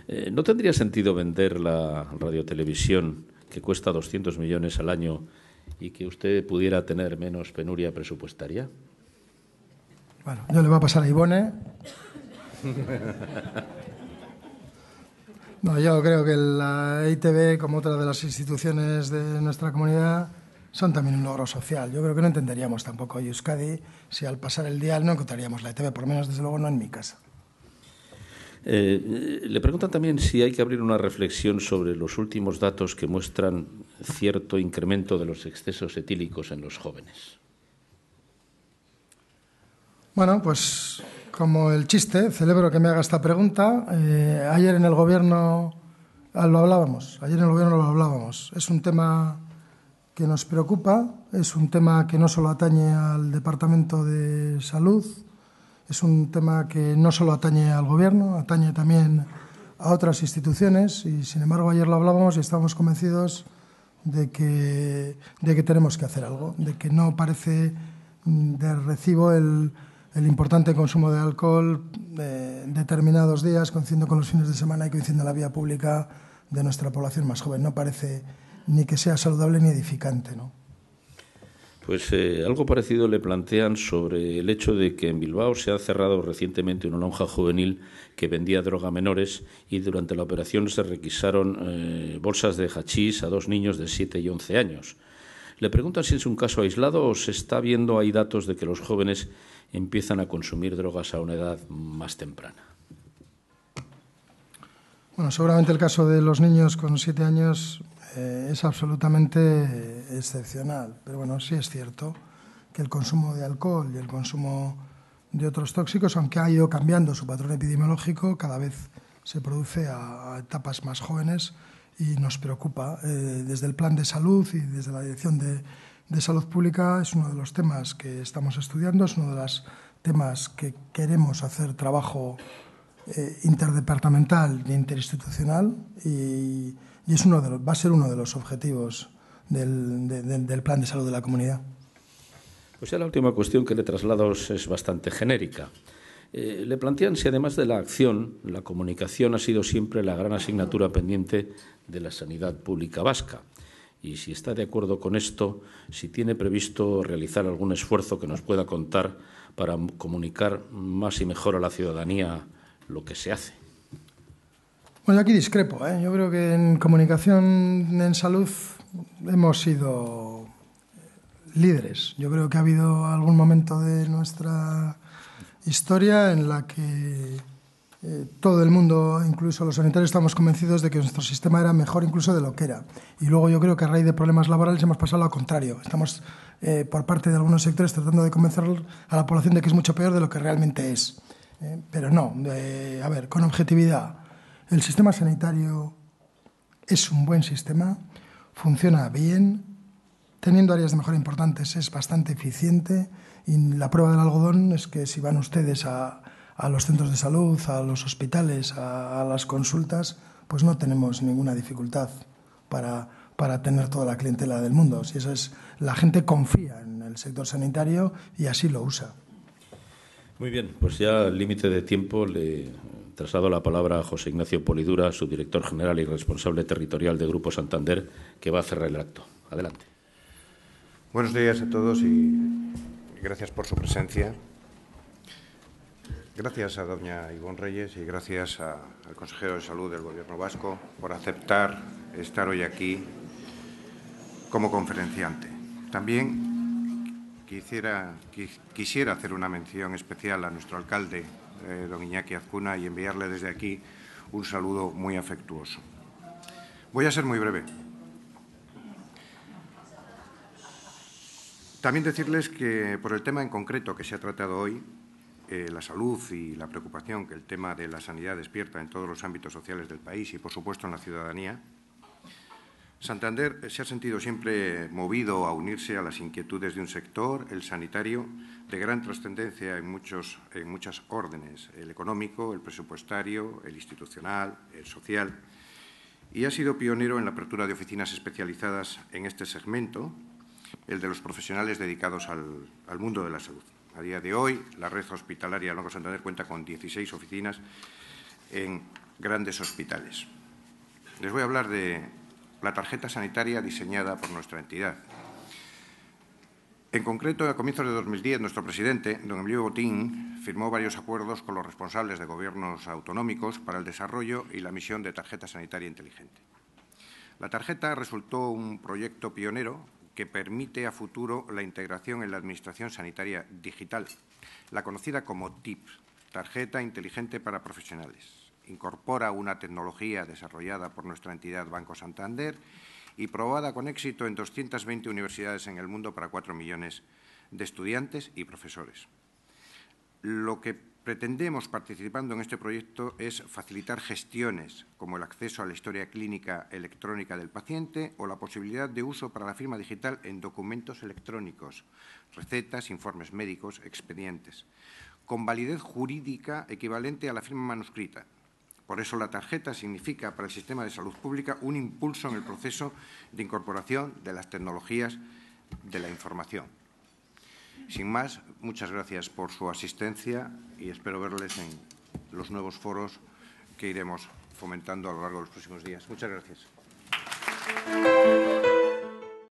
Eh, ¿No tendría sentido vender la radiotelevisión que cuesta 200 millones al año y que usted pudiera tener menos penuria presupuestaria? Bueno, no le va a pasar a Ivone. No, yo creo que la e ITV, como otra de las instituciones de nuestra comunidad, son también un logro social. Yo creo que no entenderíamos tampoco a Euskadi si al pasar el día no encontraríamos la ETV, por lo menos desde luego no en mi casa. Eh, le preguntan también si hay que abrir una reflexión sobre los últimos datos que muestran cierto incremento de los excesos etílicos en los jóvenes. Bueno, pues como el chiste, celebro que me haga esta pregunta. Eh, ayer en el gobierno lo hablábamos, ayer en el gobierno lo hablábamos. Es un tema que nos preocupa. Es un tema que no solo atañe al Departamento de Salud, es un tema que no solo atañe al Gobierno, atañe también a otras instituciones y, sin embargo, ayer lo hablábamos y estábamos convencidos de que, de que tenemos que hacer algo, de que no parece mm, de recibo el, importante consumo de alcohol eh, determinados días, coincidiendo con los fines de semana y coincidiendo en la vía pública de nuestra población más joven. No parece ni que sea saludable ni edificante. ¿no? Pues eh, algo parecido le plantean sobre el hecho de que en Bilbao se ha cerrado recientemente una lonja juvenil que vendía droga a menores y durante la operación se requisaron eh, bolsas de hachís a dos niños de 7 y 11 años. Le preguntan si es un caso aislado o se está viendo hay datos de que los jóvenes empiezan a consumir drogas a una edad más temprana. Bueno, seguramente el caso de los niños con 7 años eh, es absolutamente eh, excepcional. Pero bueno, sí es cierto que el consumo de alcohol y el consumo de otros tóxicos, aunque ha ido cambiando su patrón epidemiológico, cada vez se produce a, etapas más jóvenes y nos preocupa. Eh, desde el plan de salud y desde la Dirección de, de, Salud Pública es uno de los temas que estamos estudiando, es uno de los temas que queremos hacer trabajo interdepartamental e interinstitucional y y es uno va a ser uno de los objetivos del, plan de salud de la comunidad. Pues ya la última cuestión que le traslado es bastante genérica. Eh, le plantean si además de la acción, la comunicación ha sido siempre la gran asignatura pendiente de la sanidad pública vasca y si está de acuerdo con esto, si tiene previsto realizar algún esfuerzo que nos pueda contar para comunicar más y mejor a la ciudadanía lo que se hace. Bueno, aquí discrepo. ¿eh? Yo creo que en comunicación, en salud, hemos sido líderes. Yo creo que ha habido algún momento de nuestra historia en la que eh, todo el mundo, incluso los sanitarios, estamos convencidos de que nuestro sistema era mejor incluso de lo que era. Y luego yo creo que a raíz de problemas laborales hemos pasado al contrario. Estamos, eh, por parte de algunos sectores, tratando de convencer a la población de que es mucho peor de lo que realmente es. pero no, a ver, con objetividad el sistema sanitario es un buen sistema, funciona bien, teniendo áreas de mejora importantes es bastante eficiente y la prueba del algodón es que si van ustedes a, los centros de salud, a los hospitales, a, las consultas, pues no tenemos ninguna dificultad para, para tener toda la clientela del mundo. Si es, la gente confía en el sector sanitario y así lo usa. Muy bien, pues ya el límite de tiempo le Traslado la palabra a José Ignacio Polidura, subdirector general y responsable territorial de Grupo Santander, que va a cerrar el acto. Adelante. Buenos días a todos y gracias por su presencia. Gracias a doña Ivonne Reyes y gracias al consejero de Salud del Gobierno vasco por aceptar estar hoy aquí como conferenciante. También quisiera hacer una mención especial a nuestro alcalde, eh, don Iñaki Azcuna, y enviarle desde aquí un saludo muy afectuoso. Voy a ser muy breve. También decirles que por el tema en concreto que se ha tratado hoy, eh, la salud y la preocupación que el tema de la sanidad despierta en todos los ámbitos sociales del país y, por supuesto, en la ciudadanía, Santander eh, se ha sentido siempre movido a unirse a las inquietudes de un sector, el sanitario, de gran trascendencia en, en muchas órdenes, el económico, el presupuestario, el institucional, el social, y ha sido pionero en la apertura de oficinas especializadas en este segmento, el de los profesionales dedicados al, mundo de la salud. A día de hoy, la red hospitalaria de Banco Santander cuenta con 16 oficinas en grandes hospitales. Les voy a hablar de la tarjeta sanitaria diseñada por nuestra entidad. En concreto, a comienzos de 2010, nuestro presidente, don Emilio Botín, firmó varios acuerdos con los responsables de gobiernos autonómicos para el desarrollo y la misión de tarjeta sanitaria inteligente. La tarjeta resultó un proyecto pionero que permite a futuro la integración en la Administración Sanitaria Digital, la conocida como TIP, Tarjeta Inteligente para Profesionales incorpora una tecnología desarrollada por nuestra entidad Banco Santander y probada con éxito en 220 universidades en el mundo para 4 millones de estudiantes y profesores. Lo que pretendemos participando en este proyecto es facilitar gestiones como el acceso a la historia clínica electrónica del paciente o la posibilidad de uso para la firma digital en documentos electrónicos, recetas, informes médicos, expedientes, con validez jurídica equivalente a la firma manuscrita, por eso la tarjeta significa para el sistema de salud pública un impulso en el proceso de incorporación de las tecnologías de la información. Sin más, muchas gracias por su asistencia y espero verles en los nuevos foros que iremos fomentando a lo largo de los próximos días. Muchas gracias.